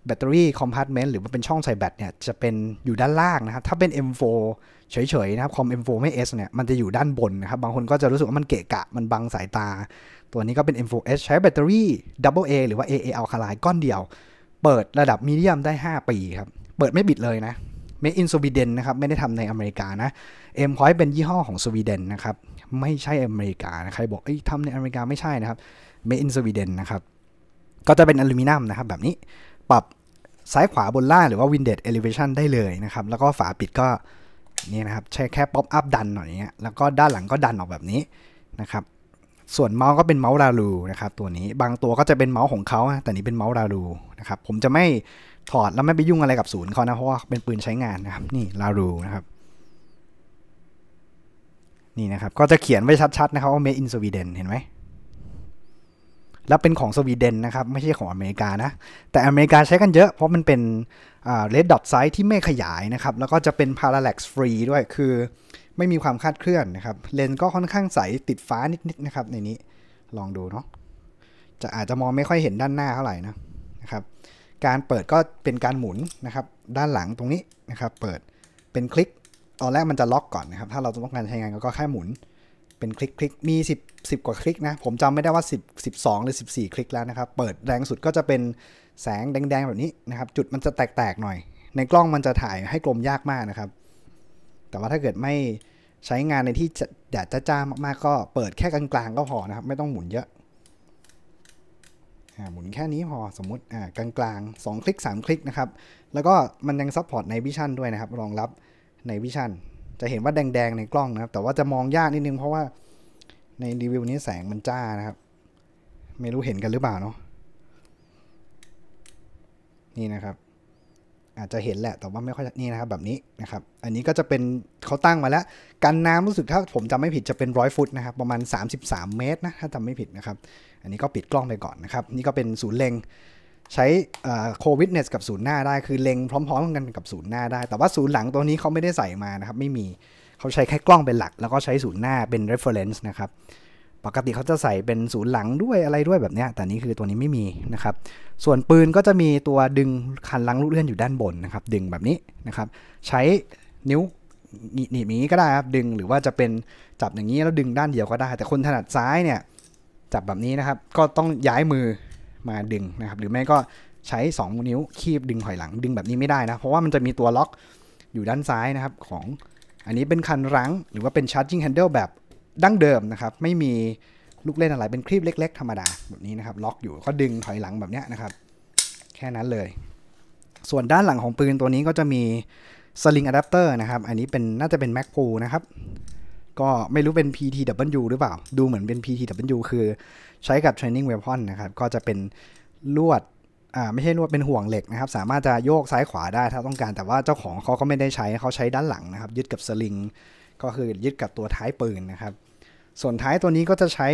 แบตเตอรี่คอมพาร์ตเมนต์หรือว่าเป็นช่องใส่แบตเนี่ยจะเป็นอยู่ด้านล่างนะครับถ้าเป็น M4 เฉยๆนะครับคอม M4 ไม่ S เนี่ยมันจะอยู่ด้านบนนะครับ บางคนก็จะรู้สึกว่ามันเกะกะมันบังสายตาตัวนี้ก็เป็น M4S ใช้แบตเตอรี่ AA หรือว่า AA Alkaline ก้อนเดียว เปิดระดับมีเดียมได้ 5 ปีครับ เปิดไม่บิดเลยนะ Made in Sweden นะครับ ไม่ได้ทำในอเมริกานะ M Point เป็นยี่ห้อของสวีเดนนะครับ ไม่ใช่อเมริกานะ ใครบอกเอ้ยทำในอเมริกาไม่ใช่นะครับ Made in Sweden นะครับ ก็จะเป็นอลูมิเนียมนะครับแบบนี้ ปรับซ้ายขวาบนล่างหรือว่า Windet Elevation ได้เลยนะครับ แล้วก็ฝาปิดก็นี่นะครับ ใช้แค่ป๊อปอัพดันหน่อยเงี้ย แล้วก็ด้านหลังก็ดันออกแบบนี้นะครับส่วนเมาส์ก็เป็นเมาส์ราลูนะครับตัวนี้บางตัวก็จะเป็นเมาส์ของเขา แต่นี้เป็นเมาส์ราลูนะครับ ผมจะไม่ถอดแล้วไม่ไปยุ่งอะไรกับศูนย์เขานะเพราะว่าเป็นปืนใช้งานนะครับนี่ราลูนะครับนี่นะครับก็จะเขียนไว้ชัดๆ นะครับว่า made in Sweden เห็นไหมแล้วเป็นของสวีเดนนะครับไม่ใช่ของอเมริกานะ แต่อเมริกาใช้กันเยอะ เพราะมันเป็น red dot size ที่ไม่ขยายนะครับ แล้วก็จะเป็น parallax free ด้วยคือไม่มีความคาดเคลื่อนนะครับ เลนส์ก็ค่อนข้างใสติดฟ้านิดๆนะครับในนี้ลองดูเนาะ จะอาจจะมองไม่ค่อยเห็นด้านหน้าเท่าไหร่นะนะครับ การเปิดก็เป็นการหมุนนะครับด้านหลังตรงนี้นะครับ เปิดเป็นคลิกตอนแรกมันจะล็อกก่อนนะครับ ถ้าเราต้องการใช้งานก็แค่หมุน เป็นคลิกคลิกมี 10 10กว่าคลิกนะผมจำไม่ได้ว่า10 12 หรือ 14 คลิกแล้วนะครับ เปิดแรงสุดก็จะเป็นแสงแดงๆแบบนี้นะครับจุดมันจะแตกๆหน่อย ในกล้องมันจะถ่ายให้กลมยากมากนะครับ แต่ว่าถ้าเกิดไม่ใช้งานในที่แดดจ้ามาก ๆ ก็เปิดแค่กลางๆก็พอนะครับ ไม่ต้องหมุนเยอะหมุนแค่นี้พอสมมติกลางๆ2คลิก 3 คลิกนะครับ แล้วก็มันยังซัพพอร์ตในวิชั่นด้วยนะครับ รองรับในวิชั่นจะเห็นว่าแดง ๆ ในกล้องนะครับ แต่ว่าจะมองยากนิดนึงเพราะว่าในรีวิวนี้แสงมันจ้านะครับ ไม่รู้เห็นกันหรือเปล่าเนาะนี่นะครับอาจจะเห็นแหละแต่ว่าไม่ค่อยนี่นะครับแบบนี้นะครับ อันนี้ก็จะเป็นเขาตั้งมาแล้วกันน้ำรู้สึกถ้าผมจำไม่ผิดจะเป็นร้อยฟุตนะครับ ประมาณ 33 เมตรนะถ้าจำไม่ผิดนะครับ อันนี้ก็ปิดกล้องไปก่อนนะครับนี่ก็เป็นศูนย์เล็งใช้โควิดเนสกับศูนย์หน้าได้คือเล็งพร้อม ๆ กันกับศูนย์หน้าได้ แต่ว่าศูนย์หลังตัวนี้เขาไม่ได้ใส่มานะครับไม่มีเขาใช้แค่กล้องเป็นหลัก แล้วก็ใช้ศูนย์หน้าเป็น reference นะครับปกติเขาจะใส่เป็นศูนย์หลังด้วยอะไรด้วยแบบนี้แต่นี้คือตัวนี้ไม่มีนะครับ ส่วนปืนก็จะมีตัวดึงคันลังลูกเลื่อนอยู่ด้านบนนะครับ ดึงแบบนี้นะครับ ใช้นิ้วหนีบอย่างนี้ก็ได้ครับ ดึงหรือว่าจะเป็นจับอย่างนี้แล้วดึงด้านเดียวก็ได้ แต่คนถนัดซ้ายเนี่ยจับแบบนี้นะครับก็ต้องย้ายมือมาดึงนะครับ หรือไม่ก็ใช้2นิ้วคีบดึงถอยหลัง ดึงแบบนี้ไม่ได้นะ เพราะว่ามันจะมีตัวล็อกอยู่ด้านซ้ายนะครับของอันนี้เป็นคันรั้งหรือว่าเป็นชาร์จิ่งแฮนเดิลแบบดั้งเดิมนะครับ ไม่มีลูกเล่นอะไร เป็นคลิปเล็ก ๆ ธรรมดาแบบนี้นะครับ ล็อกอยู่ก็ดึงถอยหลังแบบนี้นะครับ แค่นั้นเลย ส่วนด้านหลังของปืนตัวนี้ก็จะมีสลิงอะแดปเตอร์นะครับ อันนี้เป็นน่าจะเป็นแม็กโ o นะครับ ก็ไม่รู้เป็น PTW หรือเปล่า ดูเหมือนเป็น PTW คือใช้กับ Training Weapon นะครับ ก็จะเป็นลวดอ่าไม่ใช่ลวดเป็นห่วงเหล็กนะครับสามารถจะโยกซ้ายขวาได้ ถ้าต้องการแต่ว่าเจ้าของเขาก็ไม่ได้ใช้เขาใช้ด้านหลังนะครับ ยึดกับสลิงก็คือยึดกับตัวท้ายปืนนะครับส่วนท้ายตัวนี้ก็จะใช้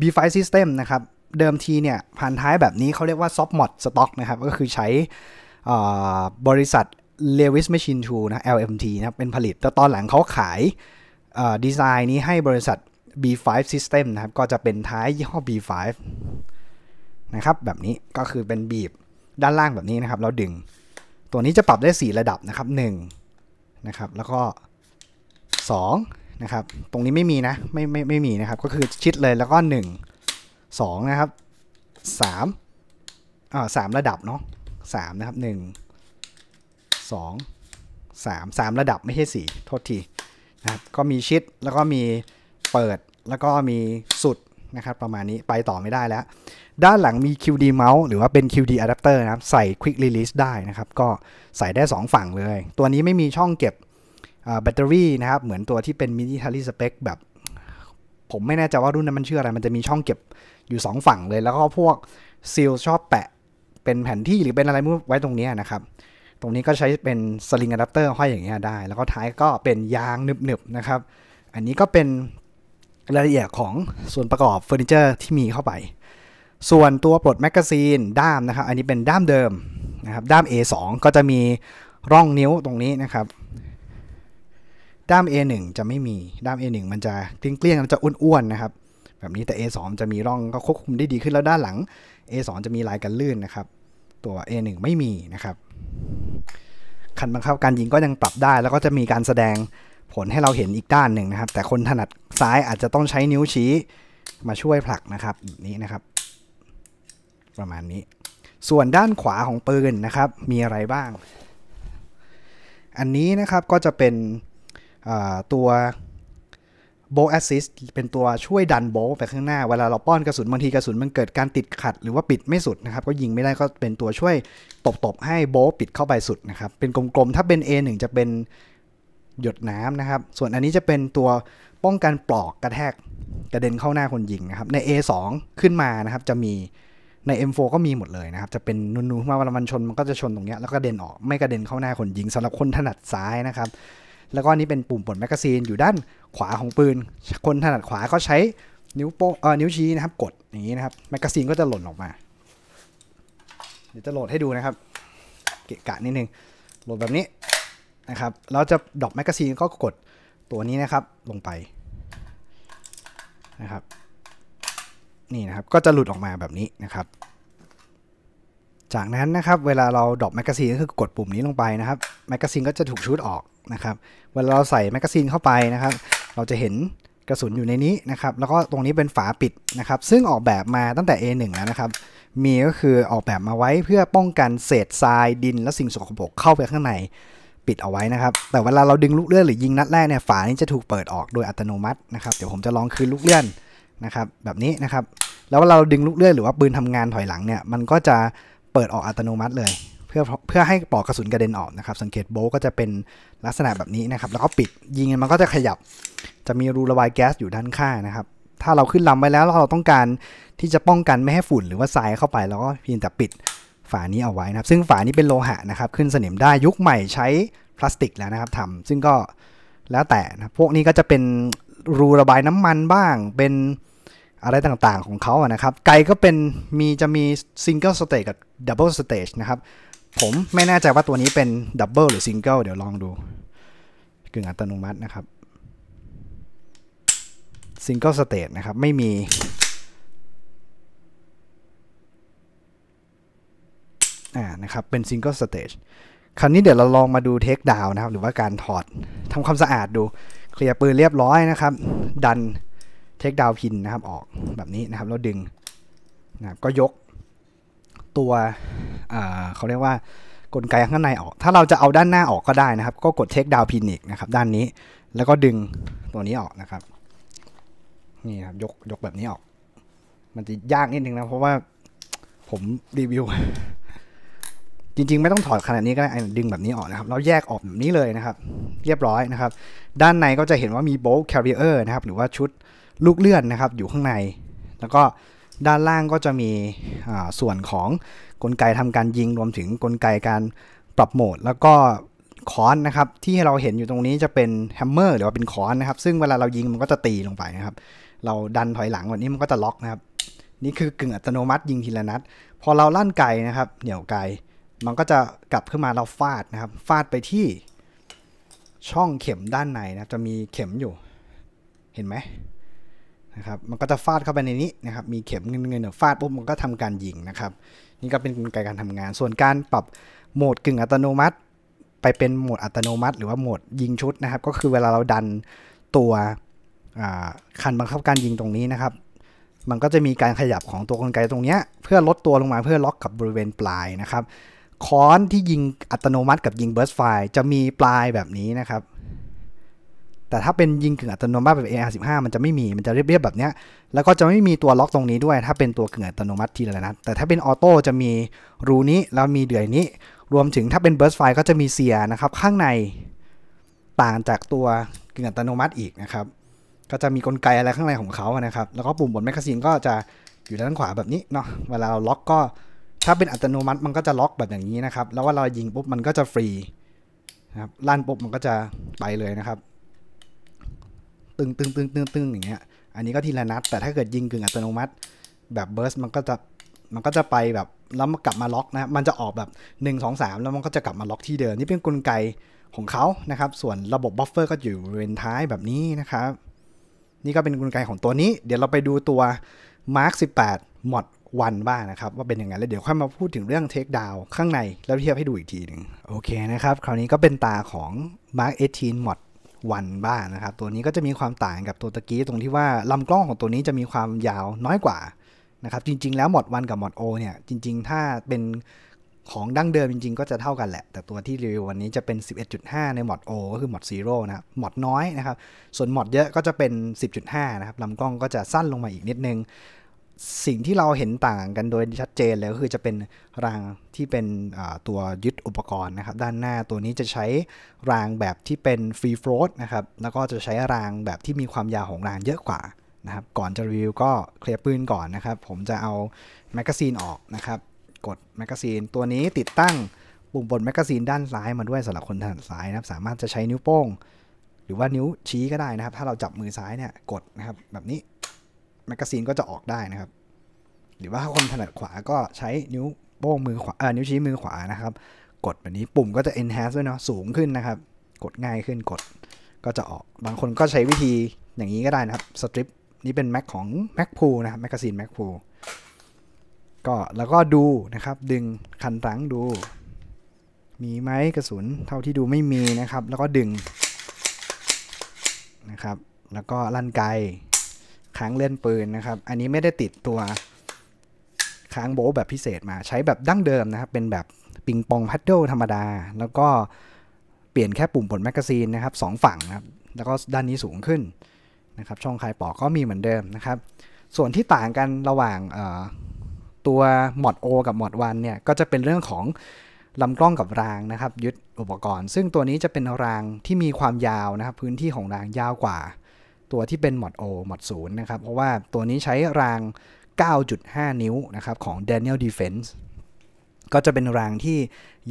B5 System นะครับ เดิมทีเนี่ย ผ่านท้ายแบบนี้เขาเรียกว่า Soft Mod Stock นะครับ ก็คือใช้บริษัท Lewis Machine Tool นะ LMT นะเป็นผลิต แต่ตอนหลังเขาขายดีไซน์นี้ให้บริษัท B5 System นะครับ ก็จะเป็นท้ายยี่ห้อ B5 นะครับ แบบนี้ก็คือเป็นบีบด้านล่างแบบนี้นะครับ เราดึง ตัวนี้จะปรับได้ 4 ระดับนะครับ1นะครับ แล้วก็ 2นะครับ ตรงนี้ไม่มีนะ ไม่ไม่ไม่มีนะครับ ก็คือชิดเลยแล้วก็ 1 2 นะครับ3อ่าสามระดับเนาะ3นะครับ1 2 3 3 ระดับไม่ใช่ 4 โทษทีนะครับก็มีชิดแล้วก็มีเปิดแล้วก็มีสุด นะครับประมาณนี้ไปต่อไม่ได้แล้ว ด้านหลังมี QD m o u ส์หรือว่าเป็น QD adapter นะครับ ใส่ quick release ได้นะครับ ก็ใส่ได้ 2 ฝั่งเลย ตัวนี้ไม่มีช่องเก็บแบตเตอรี่นะครับ เหมือนตัวที่เป็นมินิทัลลี่สเปคแบบ ผมไม่แน่ใจว่ารุ่นนั้นมันชื่ออะไร มันจะมีช่องเก็บอยู่ 2 ฝั่งเลย แล้วก็พวกซีลชอบแปะ เป็นแผ่นที่หรือเป็นอะไรมือไว้ตรงนี้นะครับ ตรงนี้ก็ใช้เป็นสลิงอะแดปเตอร์ห้อยอย่างเงี้ยได้ แล้วก็ท้ายก็เป็นยางหนึบๆนะครับ อันนี้ก็เป็นรายละเอียดของส่วนประกอบเฟอร์นิเจอร์ที่มีเข้าไป ส่วนตัวปลดแมกกาซีนด้ามนะครับ อันนี้เป็นด้ามเดิมนะครับด้าม A2 ก็จะมีร่องนิ้วตรงนี้นะครับด้าม A1 จะไม่มี ด้าม A1 มันจะเกลี้ยงๆมันจะอ้วนๆนะครับ แบบนี้แต่ A2 จะมีร่องก็ควบคุมได้ดีขึ้นแล้วด้านหลัง A2 จะมีลายกันลื่นนะครับ ตัว A1 ไม่มีนะครับ คันบังคับ การยิงก็ยังปรับได้ แล้วก็จะมีการแสดงผลให้เราเห็นอีกด้านหนึ่งนะครับ แต่คนถนัดซ้ายอาจจะต้องใช้นิ้วชี้มาช่วยผลักนะครับ นี้นะครับ ประมาณนี้ ส่วนด้านขวาของปืนนะครับ มีอะไรบ้าง อันนี้นะครับก็จะเป็นตัวโบแอสซิสเป็นตัวช่วยดันโบไปข้างหน้า เวลาเราป้อนกระสุนบางทีกระสุนมันเกิดการติดขัดหรือว่าปิดไม่สุดนะครับ ก็ยิงไม่ได้ก็เป็นตัวช่วยตบๆให้โบปิดเข้าไปสุดนะครับ เป็นกลมๆ ถ้าเป็น A1 จะเป็นหยดน้ำนะครับ ส่วนอันนี้จะเป็นตัวป้องกันปลอกกระแทกกระเด็นเข้าหน้าคนยิงนะครับ ใน A2 ขึ้นมานะครับจะมีใน M4 ก็มีหมดเลยนะครับ จะเป็นนูนๆมาเวลามันชนมันก็จะชนตรงเนี้ยแล้วก็เด็นออกไม่กระเด็นเข้าหน้าคนยิง สำหรับคนถนัดซ้ายนะครับแล้วก็นี่เป็นปุ่มปลดแมกกาซีนอยู่ด้านขวาของปืน คนถนัดขวาก็ใช้นิ้วโป้งเอ่อนิ้วชี้นะครับ กดอย่างนี้นะครับแมกกาซีนก็จะหล่นออกมาเดี๋ยวจะโหลดให้ดูนะครับเกะกะนิดนึงโหลดแบบนี้นะครับแล้วจะดรอปแมกกาซีนก็กดตัวนี้นะครับลงไปนะครับ นี่นะครับ ก็จะหลุดออกมาแบบนี้นะครับจากนั้นนะครับเวลาเราดรอปแมกกาซีนก็คือกดปุ่มนี้ลงไปนะครับแมกกาซีนก็จะถูกชุดออกนะครับเวลาเราใส่แมกกาซีนเข้าไปนะครับ เราจะเห็นกระสุนอยู่ในนี้นะครับแล้วก็ตรงนี้เป็นฝาปิดนะครับ ซึ่งออกแบบมาตั้งแต่ A1 แล้วนะครับมีก็คือออกแบบมาไว้เพื่อป้องกันเศษทรายดินและสิ่งสกปรกเข้าไปข้างในปิดเอาไว้นะครับ แต่เวลาเราดึงลูกเลื่อนหรือยิงนัดแรกเนี่ยฝานี้จะถูกเปิดออกโดยอัตโนมัตินะครับเดี๋ยวผมจะลองคืนลูกเลื่อนนะครับแบบนี้นะครับแล้วเวลาเราดึงลูกเลื่อนหรือว่าปืนทำงานถอยหลังเนี่ยมันก็จะเปิดออกอัตโนมัติเลย เพื่อเพื่อให้ปอกกระสุนกระเด็นออกนะครับสังเกตโบก็จะเป็นลักษณะแบบนี้นะครับ แล้วก็ปิดยิงมันก็จะขยับจะมีรูระบายแก๊สอยู่ด้านข้างนะครับถ้าเราขึ้นลำไปแล้วเราต้องการที่จะป้องกันไม่ให้ฝุ่นหรือว่าทรายเข้าไปเราก็เพียงแต่ปิดฝานี้เอาไว้นะครับ ซึ่งฝานี้เป็นโลหะนะครับขึ้นสนิมได้ยุคใหม่ใช้พลาสติกแล้วนะครับทำซึ่งก็แล้วแต่นะพวกนี้ก็จะเป็นรูระบายน้ำมันบ้างเป็นอะไรต่างๆของเขาอะนะครับ ไกก็เป็นมีจะมีซิงเกิลสเตจกับดับเบิลสเตจนะครับ ผมไม่แน่ใจว่าตัวนี้เป็นดับเบิลหรือซิงเกิลเดี๋ยวลองดูกึ่งอัตโนมัตินะครับซิงเกิลสเตจนะครับ ไม่มีอ่านะครับเป็นซิงเกิลสเตจคราวนี้เดี๋ยวเราลองมาดูเทคดาวนะครับ หรือว่าการถอดทำความสะอาดดู เคลียร์ปืนเรียบร้อยนะครับ ดันเทคดาวพินนะครับออกแบบนี้นะครับแล้วดึงนะก็ยกตัวเขาเรียกว่ากลไกข้างในออก ถ้าเราจะเอาด้านหน้าออกก็ได้นะครับ ก็กดเทคดาวพินอีกนะครับด้านนี้แล้วก็ดึงตัวนี้ออกนะครับนี่ครับยกยกแบบนี้ออก มันจะยากนิดนึงนะ เพราะว่าผมรีวิว จริง ๆ ไม่ต้องถอดขนาดนี้ก็ได้ดึงแบบนี้ออกนะครับแล้วแยกออกแบบนี้เลยนะครับ เรียบร้อยนะครับ ด้านในก็จะเห็นว่ามีโบล์์แคริเออร์นะครับ หรือว่าชุดลูกเลื่อนนะครับ อยู่ข้างใน แล้วก็ด้านล่างก็จะมีส่วนของกลไกทำการยิงรวมถึงกลไกการปรับโหมด แล้วก็คอนนะครับที่เราเห็นอยู่ตรงนี้จะเป็นแฮมเมอร์หรือว่าเป็นคอนนะครับ ซึ่งเวลาเรายิงมันก็จะตีลงไปนะครับ เราดันถอยหลังวันนี้มันก็จะล็อกนะครับนี่คือกึ่งอัตโนมัติยิงทีละนัดพอเราลั่นไกนะครับเหนี่ยวไกมันก็จะกลับขึ้นมาเราฟาดนะครับ ฟาดไปที่ช่องเข็มด้านในนะจะมีเข็มอยู่เห็นไหมะครับมันก็จะฟาดเข้าไปในนี้นะครับ มีเข็มเงินๆฟาดปุ๊บมันก็ทำการยิงนะครับ นี่ก็เป็นกลไกการทำงาน ส่วนการปรับโหมดกึ่งอัตโนมัติ ไปเป็นโหมดอัตโนมัติ หรือว่าโหมดยิงชุดนะครับ ก็คือเวลาเราดันตัวคันบังคับการยิงตรงนี้นะครับ มันก็จะมีการขยับของตัวกลไกตรงนี้ เพื่อลดตัวลงมาเพื่อล็อกกับบริเวณปลายนะครับค้อนที่ยิงอัตโนมัติ กับยิงเบิร์สไฟจะมีปลายแบบนี้นะครับแต่ถ้าเป็นยิงกึ่งอัตโนมัติแบบ AR15 มันจะไม่มี มันจะเรียบๆแบบเนี้ยแล้วก็จะไม่มีตัวล็อกตรงนี้ด้วย ถ้าเป็นตัวกึ่งอัตโนมัติทีละนัดแต่ถ้าเป็นออโต้จะมีรูนี้แล้วมีเดือยนี้ รวมถึงถ้าเป็นเบิร์สไฟก็จะมีเสียนะครับ ข้างในต่างจากตัวกึ่งอัตโนมัติอีกนะครับ ก็จะมีกลไกอะไรข้างในของเขานะครับ แล้วก็ปุ่มบนแมกกาซีนก็จะอยู่ด้านขวาแบบนี้เนาะ เวลาเราล็อกก็ถ้าเป็นอัตโนมัติมันก็จะล็อกแบบอย่างนี้นะครับ แล้วว่าเรายิงปุ๊บมันก็จะฟรีนะครับลั่นปุ๊บมันก็จะไปเลยนะครับตึงตึงตึงตึงตึงอย่างเงี้ย อันนี้ก็ทีละนัด แต่ถ้าเกิดยิงกึ่งอัตโนมัติ แบบเบิร์สมันก็จะ มันก็จะไปแบบ แล้วมันกลับมาล็อกนะมันจะออกแบบ1 2 3 แล้วมันก็จะกลับมาล็อกที่เดิม นี่เป็นนกลไกของเขานะครับ ส่วนระบบบัฟเฟอร์ก็อยู่บริเวณท้ายแบบนี้นะครับ นี่ก็เป็นนกลไกของตัวนี้ เดี๋ยวเราไปดูตัว Mark 18 Mod วันบ้างนะครับ ว่าเป็นยังไงแล้วเดี๋ยวค่อยมาพูดถึงเรื่องเทคดาวข้างในแล้วเทียบให้ดูอีกทีหนึ่งโอเคนะครับ คราวนี้ก็เป็นตาของ Mark 18 Mod วันบ้างนะครับตัวนี้ก็จะมีความต่างกับตัวตะกี้ตรงที่ว่าลำกล้องของตัวนี้จะมีความยาวน้อยกว่านะครับจริง ๆ แล้วหมดวันกับหมดโอเนี่ยจริงๆถ้าเป็นของดั้งเดิมจริงๆก็จะเท่ากันแหละแต่ตัวที่รีวิววันนี้จะเป็น 11.5 ในหมดโอก็คือหมดศูรนะหมดน้อยนะครับส่วนหมดเยอะก็จะเป็น 10.5นะครับลำกล้องก็จะสั้นลงมาอีกนิดนึงสิ่งที่เราเห็นต่างกันโดยชัดเจนเลยวคือจะเป็นรางที่เป็นตัวยึดอุปกรณ์นะครับด้านหน้าตัวนี้จะใช้รางแบบที่เป็นฟรีฟลต์นะครับแล้วก็จะใช้รางแบบที่มีความยาวของรางเยอะกว่านะครับ ก่อนจะรีวิวก็เคลียร์ปืนก่อนนะครับ ผมจะเอาแมกกาซีนออกนะครับกดแมกกาซีนตัวนี้ติดตั้ง ปุ่มบนแมกกาซีนด้านซ้ายมาด้วยสำหรับคนถนัดซ้ายนะครับ สามารถจะใช้นิ้วโป้งหรือว่านิ้วชี้ก็ได้นะครับ ถ้าเราจับมือซ้ายเนี่ยกดนะครับแบบนี้แมกกาซีนก็จะออกได้นะครับ หรือว่าถ้าคนถนัดขวาก็ใช้นิ้วโป้งมือขวาเอ่อนิ้วชี้มือขวานะครับ กดแบบนี้ปุ่มก็จะ enhance ด้วยเนาะสูงขึ้นนะครับ กดง่ายขึ้นกดก็จะออกบางคนก็ใช้วิธีอย่างนี้ก็ได้นะครับสตริปนี่เป็นแม็กของ Mac p o o นะครับแมกกาซีน Mac p o o ก็แล้วก็ดูนะครับ ดึงคันตังดู มีไหมกระสุนเท่าที่ดูไม่มีนะครับ แล้วก็ดึงนะครับ แล้วก็ลั่นไกค้างเล่นปืนนะครับ อันนี้ไม่ได้ติดตัวค้างโบแบบพิเศษมา ใช้แบบดั้งเดิมนะครับ เป็นแบบปิงปองพัดเดิลธรรมดา แล้วก็เปลี่ยนแค่ปุ่มผลแมกกาซีนนะครับสองฝั่งนะครับแล้วก็ด้านนี้สูงขึ้นนะครับ ช่องคลายปอกก็มีเหมือนเดิมนะครับ ส่วนที่ต่างกันระหว่างตัวมอดโอกับมอดวันเนี่ยก็จะเป็นเรื่องของ ลำกล้องกับรางนะครับยึดอุปกรณ์ ซึ่งตัวนี้จะเป็นรางที่มีความยาวนะครับพื้นที่ของรางยาวกว่าตัวที่เป็นหมอดโอหมอดศูนย์นะครับ เพราะว่าตัวนี้ใช้ราง 9.5 นิ้วนะครับของ Daniel Defense ก็จะเป็นรางที่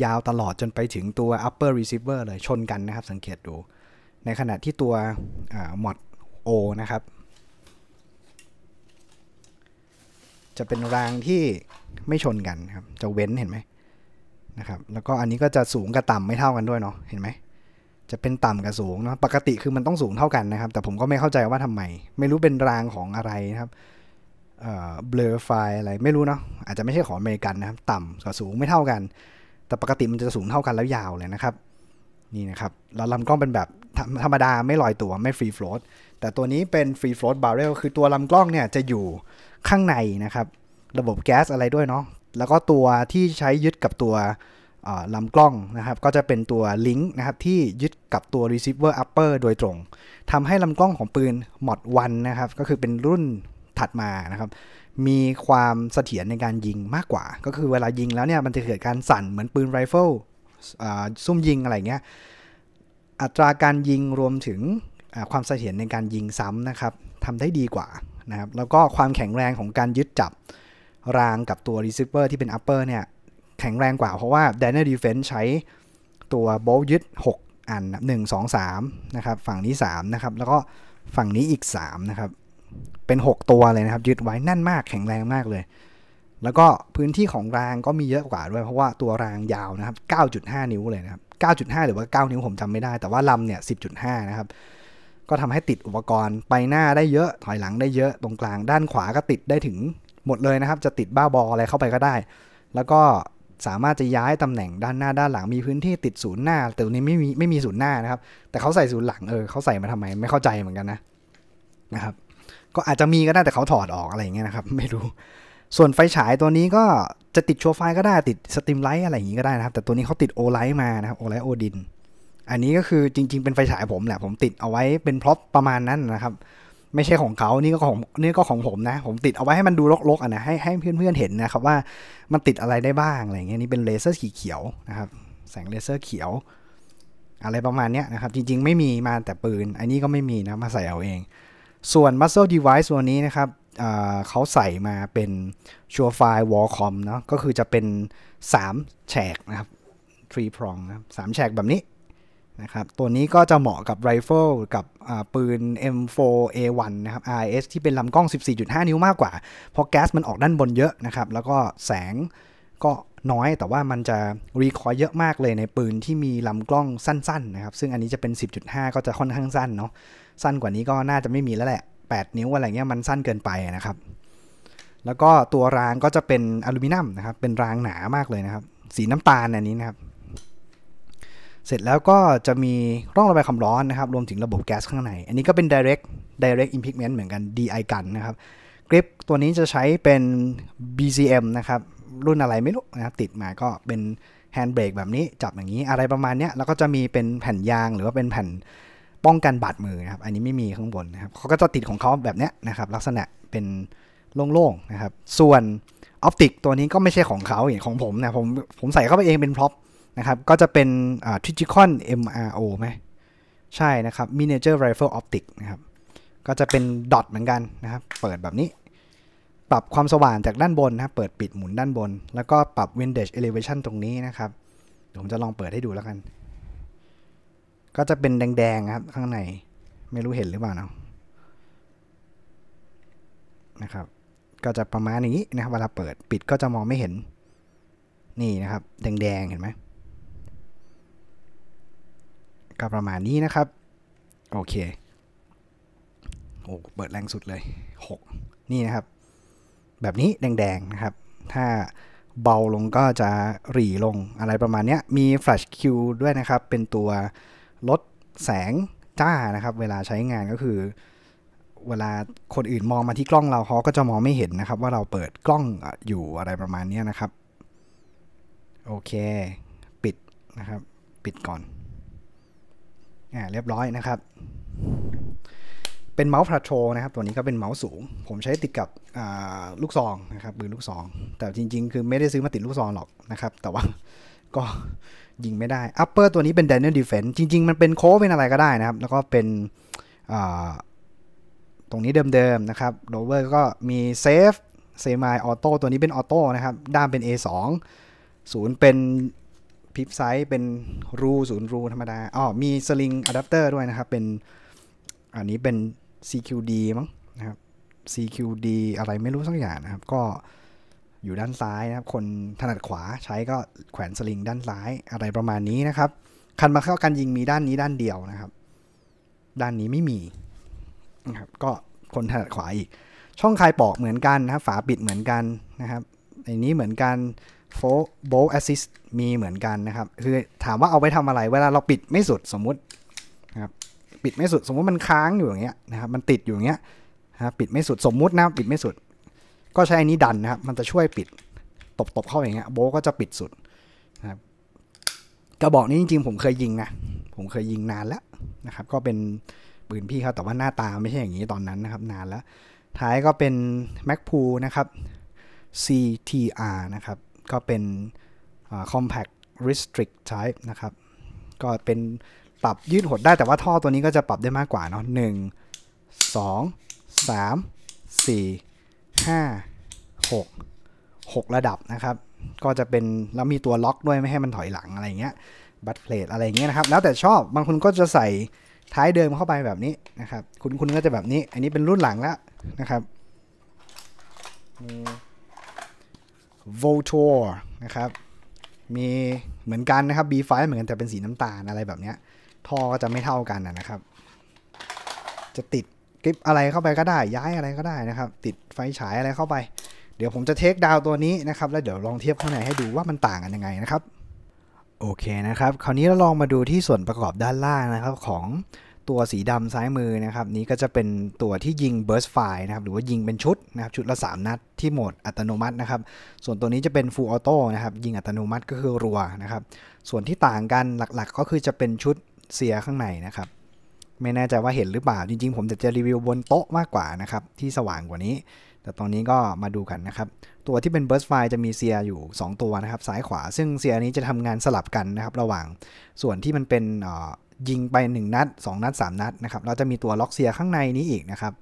ยาวตลอดจนไปถึงตัว upper receiver เลย ชนกันนะครับ สังเกตดู ในขณะที่ตัวหมอดโอนะครับ จะเป็นรางที่ไม่ชนกันครับ จะเว้นเห็นไหมนะครับ แล้วก็อันนี้ก็จะสูงกับต่ำไม่เท่ากันด้วยเนาะ เห็นไหมจะเป็นต่ำกับสูงนะปกติคือมันต้องสูงเท่ากันนะครับ แต่ผมก็ไม่เข้าใจว่าทำไม ไม่รู้เป็นรางของอะไรนะครับเอ่อเบลอไฟอะไรไม่รู้เนาะอาจจะไม่ใช่ของอเมริกันนะครับ ต่ำกับสูงไม่เท่ากัน แต่ปกติมันจะสูงเท่ากันแล้วยาวเลยนะครับ นี่นะครับเราลำกล้องเป็นแบบธรรมดาไม่ลอยตัวไม่ฟรีโฟลตแต่ตัวนี้เป็นฟรีโฟลตบาร์เรลคือตัวลำกล้องเนี่ยจะอยู่ข้างในนะครับ ระบบแก๊สอะไรด้วยเนาะแล้วก็ตัวที่ใช้ยึดกับตัวลำกล้องนะครับก็จะเป็นตัวลิงก์นะครับที่ยึดกับตัว receiver upper โดยตรงทำให้ลำกล้องของปืน mod 1นะครับ ก็คือเป็นรุ่นถัดมานะครับมีความเสถียรในการยิงมากกว่า ก็คือเวลายิงแล้วเนี่ยมันจะเกิดการสั่นเหมือนปืนไรเฟิลซุ่มยิงอะไรเงี้ย อัตราการยิงรวมถึงความเสถียรในการยิงซ้ำนะครับทำได้ดีกว่านะครับแล้วก็ความแข็งแรงของการยึดจับรางกับตัวรีเซิร์ฟเวอร์ที่เป็นอัปเปอร์เนี่ยแข็งแรงกว่าเพราะว่า d เนอร์ดีเฟนซ์ใช้ตัวโบลยึด6 อันหนึ่งสองสามนะครับ ฝั่งนี้ 3 นะครับ แล้วก็ฝั่งนี้อีก 3 นะครับ เป็น 6 ตัวเลยนะครับ ยึดไว้นั่นมากแข็งแรงมากเลย แล้วก็พื้นที่ของรางก็มีเยอะกว่าด้วยเพราะว่าตัวรางยาวนะครับ 9.5 นิ้วเลยนะครับ 9.5 หรือว่า 9 นิ้วผมจำไม่ได้แต่ว่าลำเนี่ย 10.5นะครับก็ทำให้ติดอุปกรณ์ไปหน้าได้เยอะถอยหลังได้เยอะตรงกลางด้านขวาก็ติดได้ถึงหมดเลยนะครับจะติดบ้าบออะไรเข้าไปก็ได้ แล้วก็สามารถจะย้ายตำแหน่งด้านหน้าด้านหลังมีพื้นที่ติดศูนย์หน้า แต่ตนี้ไม่มีไม่มีศูนย์หน้านะครับ แต่เขาใส่ศูนย์หลังเออเขาใส่มาทำไมไม่เข้าใจเหมือนกันนะนะครับ ก็อาจจะมีก็ได้แต่เขาถอดออกอะไรอย่างเงี้ยนะครับ ไม่รู้ส่วนไฟฉายตัวนี้ก็จะติดชัวไฟก็ได้ติดสตรีมไลท์อะไรอย่างงี้ก็ได้นะครับ แต่ตัวนี้เขาติดโอไลท์มานะครับโอไลท์โอดินอันนี้ก็คือจริงๆเป็นไฟฉายผมแหละ ผมติดเอาไว้เป็นพร็อพประมาณนั้นนะครับไม่ใช่ของเขา นี่ก็ของนี่ก็ของผมนะ ผมติดเอาไว้ให้มันดูรกๆอ่ะนะ ให้ให้เพื่อนๆเห็นนะครับว่ามันติดอะไรได้บ้างอะไรเงี้ยนี่เป็นเลเซอร์สีเขียวนะครับ แสงเลเซอร์เขียว อะไรประมาณเนี้ยนะครับ จริงๆไม่มีมาแต่ปืน อันนี้ก็ไม่มีนะ มาใส่เอาเอง ส่วน Muscle Device ตัวนี้นะครับเขาใส่มาเป็นชัวไฟวอลคอมเนาะก็คือจะเป็น 3แฉกนะครับ3 prong นะครับสแฉกแบบนี้นะครับ ตัวนี้ก็จะเหมาะกับไรเฟิลกับปืน M4A1 นะครับ RS ที่เป็นลำกล้อง 14.5 นิ้วมากกว่า เพราะแก๊สมันออกด้านบนเยอะนะครับ แล้วก็แสงก็น้อย แต่ว่ามันจะรีคอยเยอะมากเลยในปืนที่มีลำกล้องสั้นๆนะครับ ซึ่งอันนี้จะเป็น 10.5 ก็จะค่อนข้างสั้นเนาะ สั้นกว่านี้ก็น่าจะไม่มีแล้วแหละ 8 นิ้วอะไรเงี้ยมันสั้นเกินไปนะครับ แล้วก็ตัวรางก็จะเป็นอลูมิเนียมนะครับ เป็นรางหนามากเลยนะครับ สีน้ำตาลอันนี้นะครับเสร็จแล้วก็จะมีร่องระบายความร้อนนะครับรวมถึงระบบแก๊สข้างใน อันนี้ก็เป็น direct direct impingment เหมือนกัน DI กันนะครับกริปตัวนี้จะใช้เป็น BCM นะครับรุ่นอะไรไม่รู้นะครับติดมาก็เป็นแฮนด์เบรกแบบนี้จับอย่างนี้อะไรประมาณนี้แล้วก็จะมีเป็นแผ่นยางหรือว่าเป็นแผ่นป้องกันบาดมือนะครับอันนี้ไม่มีข้างบนนะครับเขาก็จะติดของเขาแบบนี้นะครับลักษณะเป็นโล่งๆนะครับส่วนออปติกตัวนี้ก็ไม่ใช่ของเขาอย่างของผมนะผมผมใส่เข้าไปเองเป็นพร็อพนะครับ ก็จะเป็นทริจิคอน MRO ไหมใช่นะครับ Miniature Rifle Optic นะครับ ก็จะเป็น ดอทเหมือนกันนะครับ เปิดแบบนี้ ปรับความสว่างจากด้านบนนะเปิดปิดหมุนด้านบน แล้วก็ปรับ Windage Elevation ตรงนี้นะครับเดี๋ยวผมจะลองเปิดให้ดูแล้วกัน ก็จะเป็นแดงๆ ครับ ข้างใน ไม่รู้เห็นหรือเปล่าเนาะ นะครับ ก็จะประมาณนี้นะครับ เวลาเปิดปิดก็จะมองไม่เห็น นี่นะครับ แดงๆ เห็นไหมก็ประมาณนี้นะครับ โอเค โอ้ เปิดแรงสุดเลย6นี่นะครับ แบบนี้แดง ๆนะครับ ถ้าเบาลงก็จะหรี่ลงอะไรประมาณนี้มี Flash Q ด้วยนะครับ เป็นตัวลดแสงจ้านะครับ เวลาใช้งานก็คือ เวลาคนอื่นมองมาที่กล้องเรา เขาก็จะมองไม่เห็นนะครับ ว่าเราเปิดกล้องอยู่อะไรประมาณนี้นะครับ โอเค ปิดนะครับ ปิดก่อนอ่าเรียบร้อยนะครับ เป็นเมาส์พลาโทนะครับ ตัวนี้ก็เป็นเมาส์สูง ผมใช้ติดกับลูกซองนะครับปืนลูกซอง แต่จริงๆ คือไม่ได้ซื้อมาติดลูกซองหรอกนะครับแต่ว่าก็ยิงไม่ได้อัปเปอร์ตัวนี้เป็น Daniel Defense จริงๆ มันเป็นโค้เป็นอะไรก็ได้นะครับ แล้วก็เป็นตรงนี้เดิมๆ นะครับโดเวอร์ก็มีเซฟเซมายออโต้ตัวนี้เป็นออโต้นะครับด้ามเป็น A2 ศูนย์เป็นพิปไซส์เป็นรูศูนย์รูธรรมดาอ๋อมีสลิงอะแดปเตอร์ด้วยนะครับเป็นอันนี้เป็น CQD มั้งนะครับ CQD อะไรไม่รู้สักอย่างนะครับ ก็อยู่ด้านซ้ายนะครับคนถนัดขวาใช้ก็แขวนสลิงด้านซ้ายอะไรประมาณนี้นะครับคันมาเข้ากันยิงมีด้านนี้ด้านเดียวนะครับ ด้านนี้ไม่มีนะครับก็คนถนัดขวาอีกช่องคายปอกเหมือนกันนะครับฝาปิดเหมือนกันนะครับในนี้เหมือนกันโฟโบลแอสซิสมีเหมือนกันนะครับ คือถามว่าเอาไปทำอะไร เวลาเราปิดไม่สุด สมมุตินะครับ ปิดไม่สุด สมมุติมันค้างอยู่อย่างเงี้ยนะครับ มันติดอยู่อย่างเงี้ยนะปิดไม่สุดสมมุติ นะปิดไม่สุด ก็ใช้อันนี้ดันนะครับ มันจะช่วยปิดตบๆเข้าอย่างเงี้ย โบก็จะปิดสุดนะครับกระบอกนี้จริงๆผมเคยยิงนะ ผมเคยยิงนานแล้วนะครับ ก็เป็นปืนพี่เขาแต่ว่าหน้าตาไม่ใช่อย่างนี้ตอนนั้นนะครับ นานแล้ว ท้ายก็เป็นแม็กพูนะครับ CTR นะครับก็เป็น compact restrict type นะครับ ก็เป็นปรับยืดหดได้แต่ว่าท่อตัวนี้ก็จะปรับได้มากกว่าเนาะหนึ่งสองสามสี่ห้าหกหกระดับนะครับ ก็จะเป็น แล้วมีตัวล็อกด้วยไม่ให้มันถอยหลังอะไรเงี้ยบัตเพลทอะไรเงี้ยนะครับ แล้วแต่ชอบบางคนก็จะใส่ท้ายเดิมเข้าไปแบบนี้นะครับ คุณคุณก็จะแบบนี้ อันนี้เป็นรุ่นหลังแล้วนะครับ Voltor นะครับ มีเหมือนกันนะครับ B5 เหมือนกันแต่เป็นสีน้ำตาลอะไรแบบนี้ท่อก็จะไม่เท่ากันนะครับ จะติดกลิปอะไรเข้าไปก็ได้ ย้ายอะไรก็ได้นะครับ ติดไฟฉายอะไรเข้าไป เดี๋ยวผมจะเทคดาวตัวนี้นะครับ แล้วเดี๋ยวลองเทียบข้างในให้ดูว่ามันต่างกันยังไงนะครับ โอเคนะครับ คราวนี้เราลองมาดูที่ส่วนประกอบด้านล่างนะครับของตัวสีดำซ้ายมือนะครับนี้ก็จะเป็นตัวที่ยิงเบิร์สไฟนะครับหรือว่ายิงเป็นชุดนะครับชุดละ 3 นัดที่โหมดอัตโนมัตินะครับ ส่วนตัวนี้จะเป็นฟูลออโต้นะครับ ยิงอัตโนมัติก็คือรัวนะครับส่วนที่ต่างกันหลักๆ ก็คือจะเป็นชุดเสียข้างในนะครับไม่แน่ใจว่าเห็นหรือเปล่า จริงๆ ผมจะจะรีวิวบนโต๊ะมากกว่านะครับที่สว่างกว่านี้ แต่ตอนนี้ก็มาดูกันนะครับตัวที่เป็นเบิร์สไฟจะมีเซียอยู่2 ตัวนะครับซ้ายขวา ซึ่งเซียนี้จะทำงานสลับกันนะครับระหว่างส่วนที่มันเป็นยิงไป 1 นัด2นัด3นัดนะครับเราจะมีตัวล็อกเซียข้างในนี้อีกนะครับ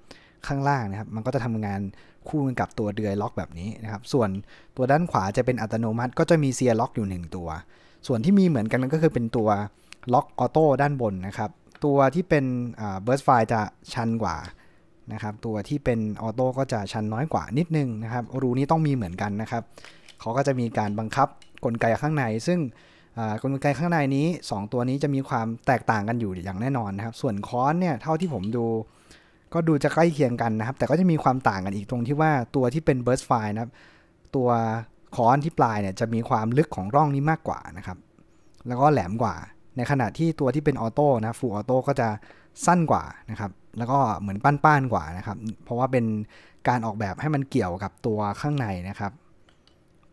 ข้างล่างนะครับมันก็จะทำงานคู่กันกับตัวเดือยล็อกแบบนี้นะครับ ส่วนตัวด้านขวาจะเป็นอัตโนมัติ ก็จะมีเซียล็อกอยู่ 1 ตัว ส่วนที่มีเหมือนกันก็คือเป็นตัวล็อกออโต้ด้านบนนะครับ ตัวที่เป็นเบิร์สไฟจะชันกว่านะครับ ตัวที่เป็นออโต้ก็จะชันน้อยกว่านิดนึงนะครับรูนี้ต้องมีเหมือนกันนะครับเขาก็จะมีการบังคับกลไกข้างใน ซึ่งกลไกข้างในนี้ 2 ตัวนี้จะมีความแตกต่างกันอยู่อย่างแน่นอนนะครับ ส่วนค้อนเนี่ย เท่าที่ผมดูก็ดูจะใกล้เคียงกันนะครับ แต่ก็จะมีความต่างกันอีกตรงที่ว่าตัวที่เป็นเบิร์สไฟนะครับ ตัวค้อนที่ปลายเนี่ยจะมีความลึกของร่องนี้มากกว่านะครับ แล้วก็แหลมกว่า ในขณะที่ตัวที่เป็นออโต้นะฟูออโต้ก็จะสั้นกว่านะครับ แล้วก็เหมือนป้านกว่านะครับ เพราะว่าเป็นการออกแบบให้มันเกี่ยวกับตัวข้างในนะครับ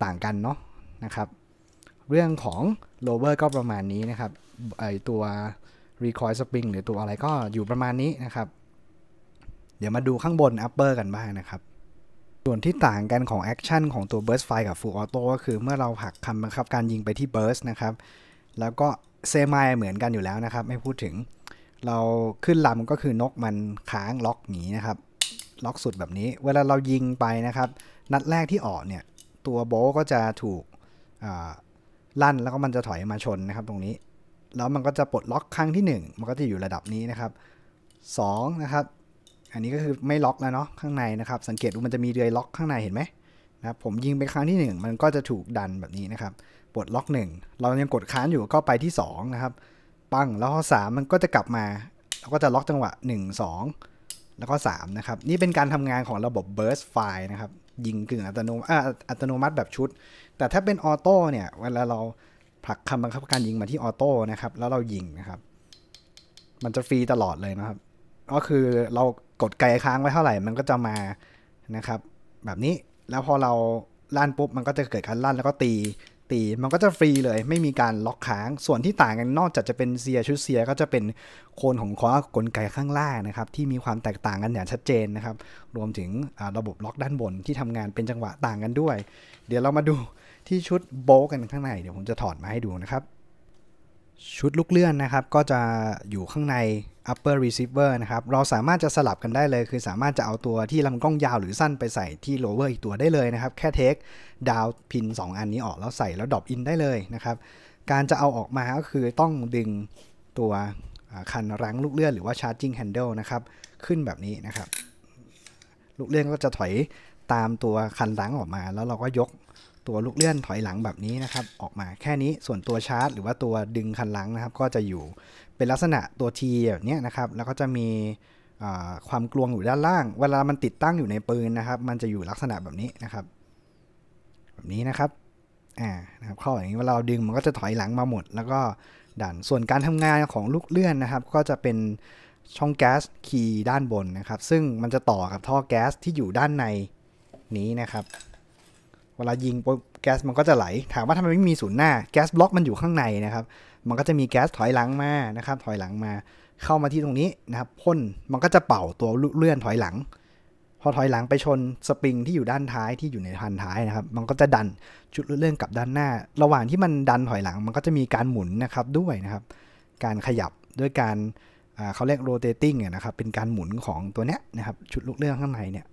ต่างกันเนาะนะครับเรื่องของโลเวอร์ก็ประมาณนี้นะครับไอตัว recoil spring หรือตัวอะไรก็อยู่ประมาณนี้นะครับ เดี๋ยวมาดูข้างบน upper กันบ้างนะครับ ส่วนที่ต่างกันของแอคชั่นของตัว burst fire กับ full auto ก็คือเมื่อเราหักคำบังคับการยิงไปที่ burst นะครับ แล้วก็เซมายเหมือนกันอยู่แล้วนะครับ ไม่พูดถึง เราขึ้นลำก็คือนกมันค้างล็อกหนีนะครับ ล็อกสุดแบบนี้ เวลาเรายิงไปนะครับ นัดแรกที่ออกเนี่ยตัวโบก็จะถูกลั่นแล้วก็มันจะถอยมาชนนะครับตรงนี้ แล้วมันก็จะปลดล็อกครั้งที่ 1 มันก็จะอยู่ระดับนี้นะครับ 2 นะครับ อันนี้ก็คือไม่ล็อกแล้วเนาะข้างในนะครับ สังเกตดูมันจะมีเดือยล็อก ข้างในเห็นไหมนะครับผมยิงไปครั้งที่ 1 มันก็จะถูกดันแบบนี้นะครับปลดล็อก 1 เรายังกดค้างอยู่ก็ไปที่ 2 นะครับ ปังแล้วข้อ3มันก็จะกลับมาแล้วก็จะล็อกจังหวะ1 2 แล้วก็3นะครับนี่เป็นการทำงานของระบบ burst file นะครับยิงกึ่งอัตโนมัติอัตโนมัติแบบชุด แต่ถ้าเป็นออโต้เนี่ยเวลาเราผลักคำบังคับการยิงมาที่ออโต้นะครับ แล้วเรายิงนะครับ มันจะฟรีตลอดเลยนะครับ ก็คือเรากดไกลค้างไว้เท่าไหร่ มันก็จะมานะครับ แบบนี้ แล้วพอเราลั่นปุ๊บ มันก็จะเกิดการลั่นแล้วก็ตีตีมันก็จะฟรีเลยไม่มีการล็อกค้างส่วนที่ต่างกันนอกจากจะเป็นเซียชุดเซียก็จะเป็นโคนของคอกลไกข้างล่างนะครับที่มีความแตกต่างกันอย่างชัดเจนนะครับรวมถึงระบบล็อกด้านบนที่ทำงานเป็นจังหวะต่างกันด้วย เดี๋ยวเรามาดูที่ชุดโบกันข้างในเดี๋ยวผมจะถอดมาให้ดูนะครับชุดลูกเลื่อนนะครับ ก็จะอยู่ข้างใน upper receiver นะครับเราสามารถจะสลับกันได้เลยคือสามารถจะเอาตัวที่ลำกล้องยาวหรือสั้นไปใส่ที่ lower อีกตัวได้เลยนะครับ แค่เทคดาวพิน 2 อันนี้ออก แล้วใส่แล้วดรอปอินได้เลยนะครับการจะเอาออกมาก็คือต้องดึงตัวคันรั้งลูกเลื่อนหรือว่า charging handle นะครับขึ้นแบบนี้นะครับ ลูกเลื่อนก็จะถอยตามตัวคันรั้งออกมาแล้วเราก็ยกตัวลูกเลื่อนถอยหลังแบบนี้นะครับ ออกมาแค่นี้ส่วนตัวชาร์จหรือว่าตัวดึงคันหลังนะครับ ก็จะอยู่เป็นลักษณะตัว T แบบนี้นะครับ แล้วก็จะมีความกลวงอยู่ด้านล่าง เวลามันติดตั้งอยู่ในปืนนะครับ มันจะอยู่ลักษณะแบบนี้นะครับ แบบนี้นะครับอ่านะครับเข้าอย่างนี้เวลาเราดึงมันก็จะถอยหลังมาหมด แล้วก็ดันส่วนการทำงานของลูกเลื่อนนะครับ ก็จะเป็นช่องแก๊สคีย์ด้านบนนะครับซึ่งมันจะต่อกับท่อแก๊สที่อยู่ด้านในนี้นะครับเวลายิงแก๊สมันก็จะไหล ถามว่าทำไมไม่มีศูนย์หน้าแก๊สบล็อกมันอยู่ข้างในนะครับ มันก็จะมีแก๊สถอยหลังมานะครับถอยหลังมาเข้ามาที่ตรงนี้นะครับพ่นมันก็จะเป่าตัวเลื่อนถอยหลัง พอถอยหลังไปชนสปริงที่อยู่ด้านท้ายที่อยู่ในทันท้ายนะครับ มันก็จะดันชุดเลื่อนกลับด้านหน้า ระหว่างที่มันดันถอยหลังมันก็จะมีการหมุนนะครับด้วยนะครับ การขยับด้วยการเขาเรียก rotating นะครับเป็นการหมุนของตัวเนี้ยนะครับชุดลูกเลื่อนข้างในเนี่ย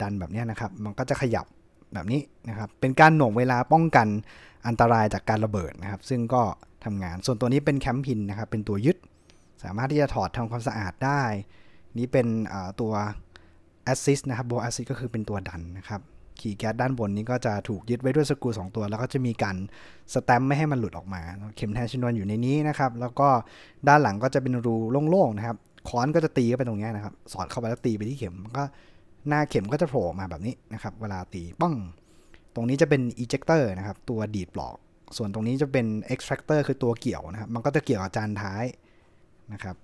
ดันแบบเนี้ยนะครับมันก็จะขยับแบบนี้นะครับ เป็นการหน่วงเวลาป้องกันอันตรายจากการระเบิดนะครับ ซึ่งก็ทำงาน ส่วนตัวนี้เป็นแคมพินนะครับ เป็นตัวยึด สามารถที่จะถอดทำความสะอาดได้ นี้เป็นตัวแอสซิสนะครับโบแอสซิสก็คือเป็นตัวดันนะครับ ขี่แก๊สด้านบนนี้ก็จะถูกยึดไว้ด้วยสกรู2 ตัว แล้วก็จะมีการสแตมไม่ให้มันหลุดออกมา เข็มแทนชนวนอยู่ในนี้นะครับ แล้วก็ด้านหลังก็จะเป็นรูโล่งๆนะครับค้อนก็จะตีเข้าไปตรงนี้นะครับ สอดเข้าไปแล้วตีไปที่เข็มก็หน้าเข็มก็จะโผล่มาแบบนี้นะครับ เวลาตีป้องตรงนี้จะเป็น ejector นะครับตัวดีดปลอก ส่วนตรงนี้จะเป็น extractor คือตัวเกี่ยวนะครับมันก็จะเกี่ยวกับจานท้ายนะครับ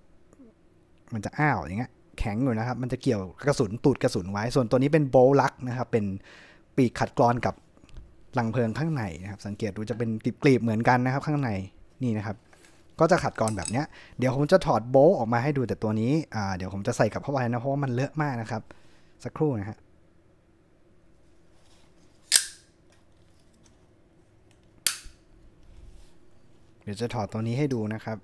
มันจะอ้าวอย่างเงี้ยแข็งอยู่นะครับ มันจะเกี่ยวกระสุนตูดกระสุนไว้ ส่วนตัวนี้เป็นโบลักนะครับ เป็นปีกขัดกรอน กับหลังเพลิงข้างในนะครับ สังเกตดูจะเป็นติดกลีบเหมือนกันนะครับข้างในนี่นะครับ ก็จะขัดกรอนแบบเนี้ย เดี๋ยวผมจะถอดโบออกมาให้ดูแต่ตัวนี้ เดี๋ยวผมจะใส่กลับเข้าไปนะเพราะว่ามันเลอะมากนะครับสักครู่นะฮะ เดี๋ยวจะถอดตัวนี้ให้ดูนะครับ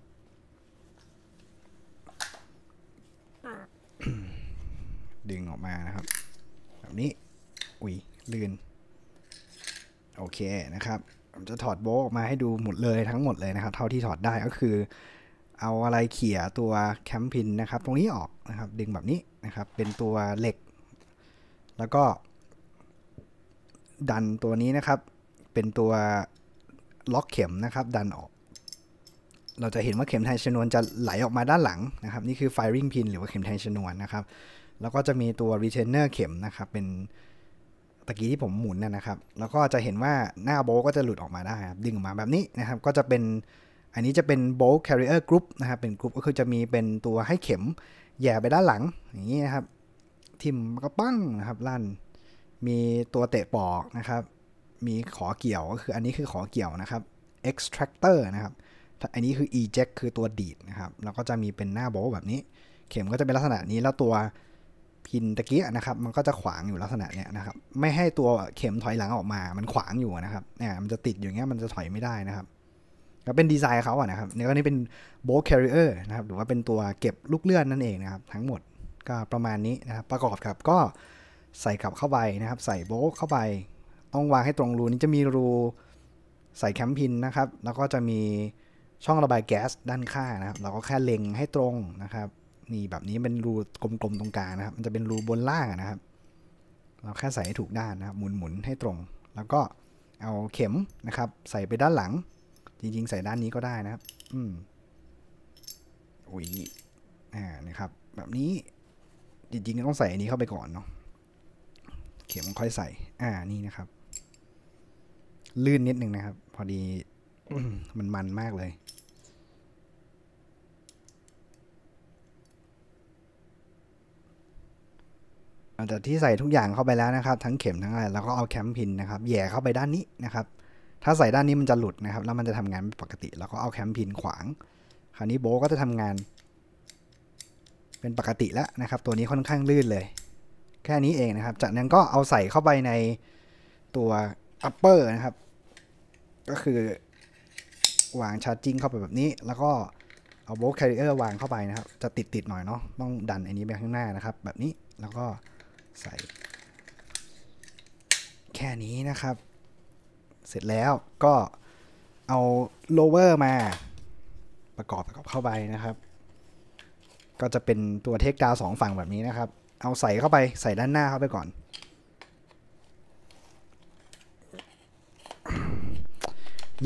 ดึงออกมานะครับ แบบนี้ อุ้ยลื่น โอเค นะครับ ผมจะถอดโบออกมาให้ดูหมดเลยทั้งหมดเลยนะครับ เท่าที่ถอดได้ก็คือ เอาอะไรเขี่ยตัวแคมพินนะครับ ตรงนี้ออกนะครับ ดึงแบบนี้นะครับ เป็นตัวเหล็กแล้วก็ดันตัวนี้นะครับ เป็นตัวล็อกเข็มนะครับ ดันออก เราจะเห็นว่าเข็มแทงชนวนจะไหลออกมาด้านหลังนะครับนี่คือ firing pin หรือว่าเข็มแทงชนวนนะครับ แล้วก็จะมีตัว retainer เข็มนะครับ เป็นตะกี้ที่ผมหมุนน่ะนะครับ แล้วก็จะเห็นว่าหน้าโบก็จะหลุดออกมาได้ครับดึงออกมาแบบนี้นะครับ ก็จะเป็นอันนี้จะเป็น bolt carrier group นะครับ เป็นกรุ๊ปก็คือจะมีเป็นตัวให้เข็มแย่ไปด้านหลังอย่างนี้นะครับทิมก็ปั้งนะครับลั่นมีตัวเตะปอกนะครับ มีขอเกี่ยวก็คืออันนี้คือขอเกี่ยวนะครับ extractor นะครับอันนี้คือ eject คือตัวดีดนะครับแล้วก็จะมีเป็นหน้าโบแบบนี้ เข็มก็จะเป็นลักษณะนี้แล้วตัวพินตะเกียนะครับมันก็จะขวางอยู่ลักษณะเนี้ยนะครับ ไม่ให้ตัวเข็มถอยหลังออกมา มันขวางอยู่นะครับเนี่ยมันจะติดอยู่เงี้ยมันจะถอยไม่ได้นะครับก็เป็นดีไซน์เขาอะนะครับเนี่ยก็นี่เป็นโบ l t carrier นะครับหรือว่าเป็นตัวเก็บลูกเลื่อนนั่นเองนะครับ ทั้งหมดก็ประมาณนี้นะครับประกอบกับ ก็ใส่กลับเข้าไปนะครับ ใส่โบลเข้าไป ต้องวางให้ตรงรูนี้จะมีรูใส่แคมพินนะครับแล้วก็จะมีช่องระบายแก๊สด้านข้างนะครับเราก็แค่เล็งให้ตรงนะครับนี่แบบนี้เป็นรูกลมๆตรงกลางนะครับมันจะเป็นรูบนล่างนะครับ เราแค่ใส่ให้ถูกด้านนะครับหมุนๆให้ตรง แล้วก็เอาเข็มนะครับใส่ไปด้านหลัง จริงๆ ใส่ด้านนี้ก็ได้นะครับอืมอุ้ยอ่านะครับ แบบนี้จริงๆต้องใส่อันนี้เข้าไปก่อนเนาะเข็มค่อยใส่ อ่า นี่นะครับ ลื่นนิดนึงนะครับ พอดีมันมันมากเลยหลังจากที่ใส่ทุกอย่างเข้าไปแล้วนะครับทั้งเข็มทั้งอะไรแล้วก็เอาแคมพินนะครับแย่เข้าไปด้านนี้นะครับ ถ้าใส่ด้านนี้มันจะหลุดนะครับ แล้วมันจะทำงานไม่ปกติ แล้วก็เอาแคมพินขวางคราวนี้โบก็จะทำงานเป็นปกติแล้วนะครับ ตัวนี้ค่อนข้างลื่นเลย แค่นี้เองนะครับ จากนั้นก็เอาใส่เข้าไปในตัว upper นะครับ ก็คือ วางชาร์จิ่งเข้าไปแบบนี้ แล้วก็เอาโบลแคริเออร์วางเข้าไปนะครับจะติดติดหน่อยเนาะต้องดันอันนี้ไปข้างหน้านะครับ แบบนี้แล้วก็ใส่ แค่นี้นะครับ เสร็จแล้วก็เอาโลเวอร์มาประกอบกับเข้าไปนะครับก็จะเป็นตัวเทคดาวสองฝั่งแบบนี้นะครับ เอาใส่เข้าไปใส่ด้านหน้าเข้าไปก่อน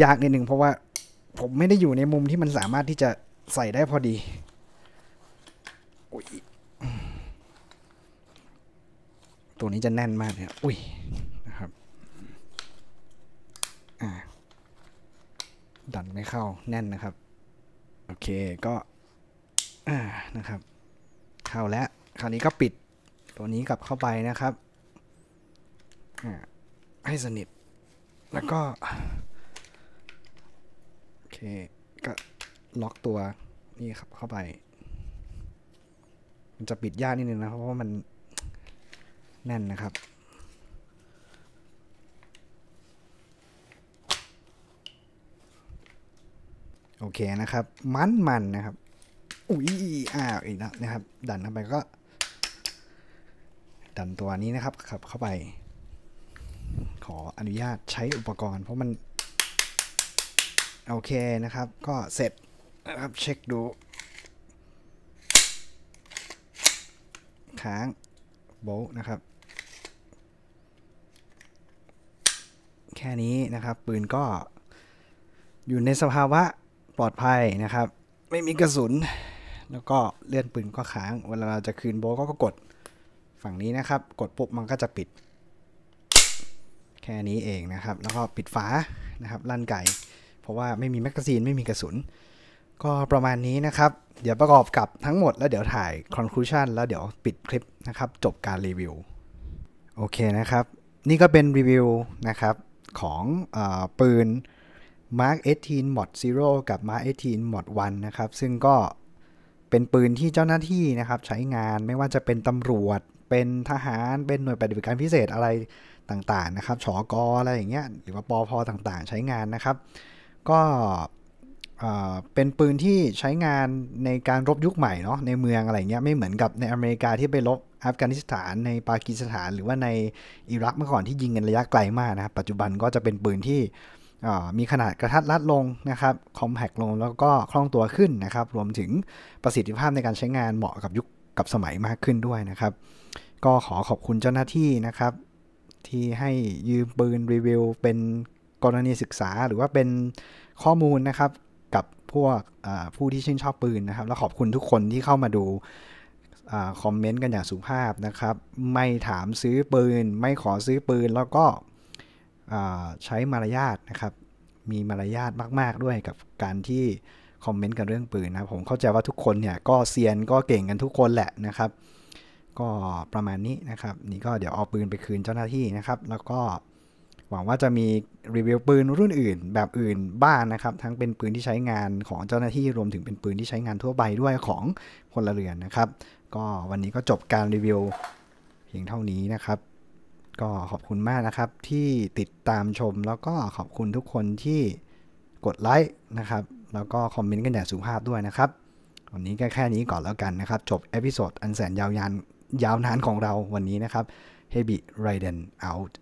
ยากนิดหนึ่งเพราะว่าผมไม่ได้อยู่ในมุมที่มันสามารถที่จะใส่ได้พอดีอตัวนี้จะแน่นมากเนี่ย อุ้ย นะครับ ดันไม่เข้าแน่นนะครับ โอเคก็านะครับเข้าแล้ว คราวนี้ก็ปิดตัวนี้กลับเข้าไปนะครับให้สนิทแล้วก็โอเค ก็ล็อกตัว นี่ครับเข้าไป มันจะปิดยากนิดนึงนะเพราะว่ามันแน่นนะครับ โอเคนะครับ มันมันนะครับอุ้ยอ้าวอีกแล้วนะครับ ดันเข้าไปก็ ดันตัวนี้นะครับขับเข้าไป ขออนุญาตใช้อุปกรณ์ เพราะมัน โอเคนะครับ ก็เสร็จ นะครับ เช็คดู ค้าง โบนะครับ แค่นี้นะครับ ปืนก็อยู่ในสภาวะ ปลอดภัยนะครับ ไม่มีกระสุนแล้วก็เลื่อนปืนก็ค้าง เวลาเราจะคืนโบก็กดฝั่งนี้นะครับ กดปุ๊บมันก็จะปิด แค่นี้เองนะครับ แล้วก็ปิดฝานะครับลั่นไก่เพราะว่าไม่มีแมกกาซีนไม่มีกระสุนก็ประมาณนี้นะครับ เดี๋ยวประกอบกับทั้งหมด แล้วเดี๋ยวถ่ายคอนคลูชันแล้วเดี๋ยวปิดคลิปนะครับจบการรีวิวโอเคนะครับ นี่ก็เป็นรีวิวนะครับของอปืน Mark 18 Mod 0กับ Mark 18 Mod 1นะครับ ซึ่งก็เป็นปืนที่เจ้าหน้าที่นะครับ ใช้งานไม่ว่าจะเป็นตำรวจเป็นทหารเป็นหน่วยปฏิบัติการพิเศษอะไรต่างๆนะครับชอกออะไรอย่างเงี้ยหรือว่าปอพอต่างๆ ใช้งานนะครับ ก็เป็นปืนที่ใช้งานในการรบยุคใหม่เนาะในเมืองอะไรเงี้ยไม่เหมือนกับในอเมริกาที่ไปรบอัฟกานิสถานในปากีสถานหรือว่าในอิรักเมื่อก่อนที่ยิงกันระยะไกลมากนะครับ ปัจจุบันก็จะเป็นปืนที่มีขนาดกระทัดรัดลงนะครับคอมแพกลงแล้วก็คล่องตัวขึ้นนะครับรวมถึงประสิทธิภาพในการใช้งานเหมาะกับยุคกับสมัยมากขึ้นด้วยนะครับ ก็ขอขอบคุณเจ้าหน้าที่นะครับ ที่ให้ยืมปืนรีวิวเป็นกรณีศึกษาหรือว่าเป็นข้อมูลนะครับ กับพวกผู้ที่ชื่นชอบปืนนะครับ แล้วขอบคุณทุกคนที่เข้ามาดูคอมเมนต์กันอย่างสุภาพนะครับ ไม่ถามซื้อปืน ไม่ขอซื้อปืนแล้วก็ใช้มารยาทนะครับ มีมารยาทมากๆ ด้วยกับการที่คอมเมนต์กันเรื่องปืนนะผมเข้าใจว่าทุกคนเนี่ยก็เซียนก็เก่งกันทุกคนแหละนะครับ ก็ประมาณนี้นะครับ นี่ก็เดี๋ยวเอาปืนไปคืนเจ้าหน้าที่นะครับ แล้วก็หวังว่าจะมีรีวิวปืนรุ่นอื่น แบบอื่นบ้างนนะครับ ทั้งเป็นปืนที่ใช้งานของเจ้าหน้าที่ รวมถึงเป็นปืนที่ใช้งานทั่วไปด้วยของคนละเรือนนะครับ ก็วันนี้ก็จบการรีวิวเพียงเท่านี้นะครับก็ขอบคุณมากนะครับ ที่ติดตามชมแล้วก็ขอบคุณทุกคนที่กดไลค์นะครับ แล้วก็คอมเมนต์กันอย่างสุภาพด้วยนะครับ วันนี้ก็แค่นี้ก่อนแล้วกันนะครับ จบเอพิโซดอันแสนยาวยานยาวนานของเราวันนี้นะครับ h e b i r a i d e n out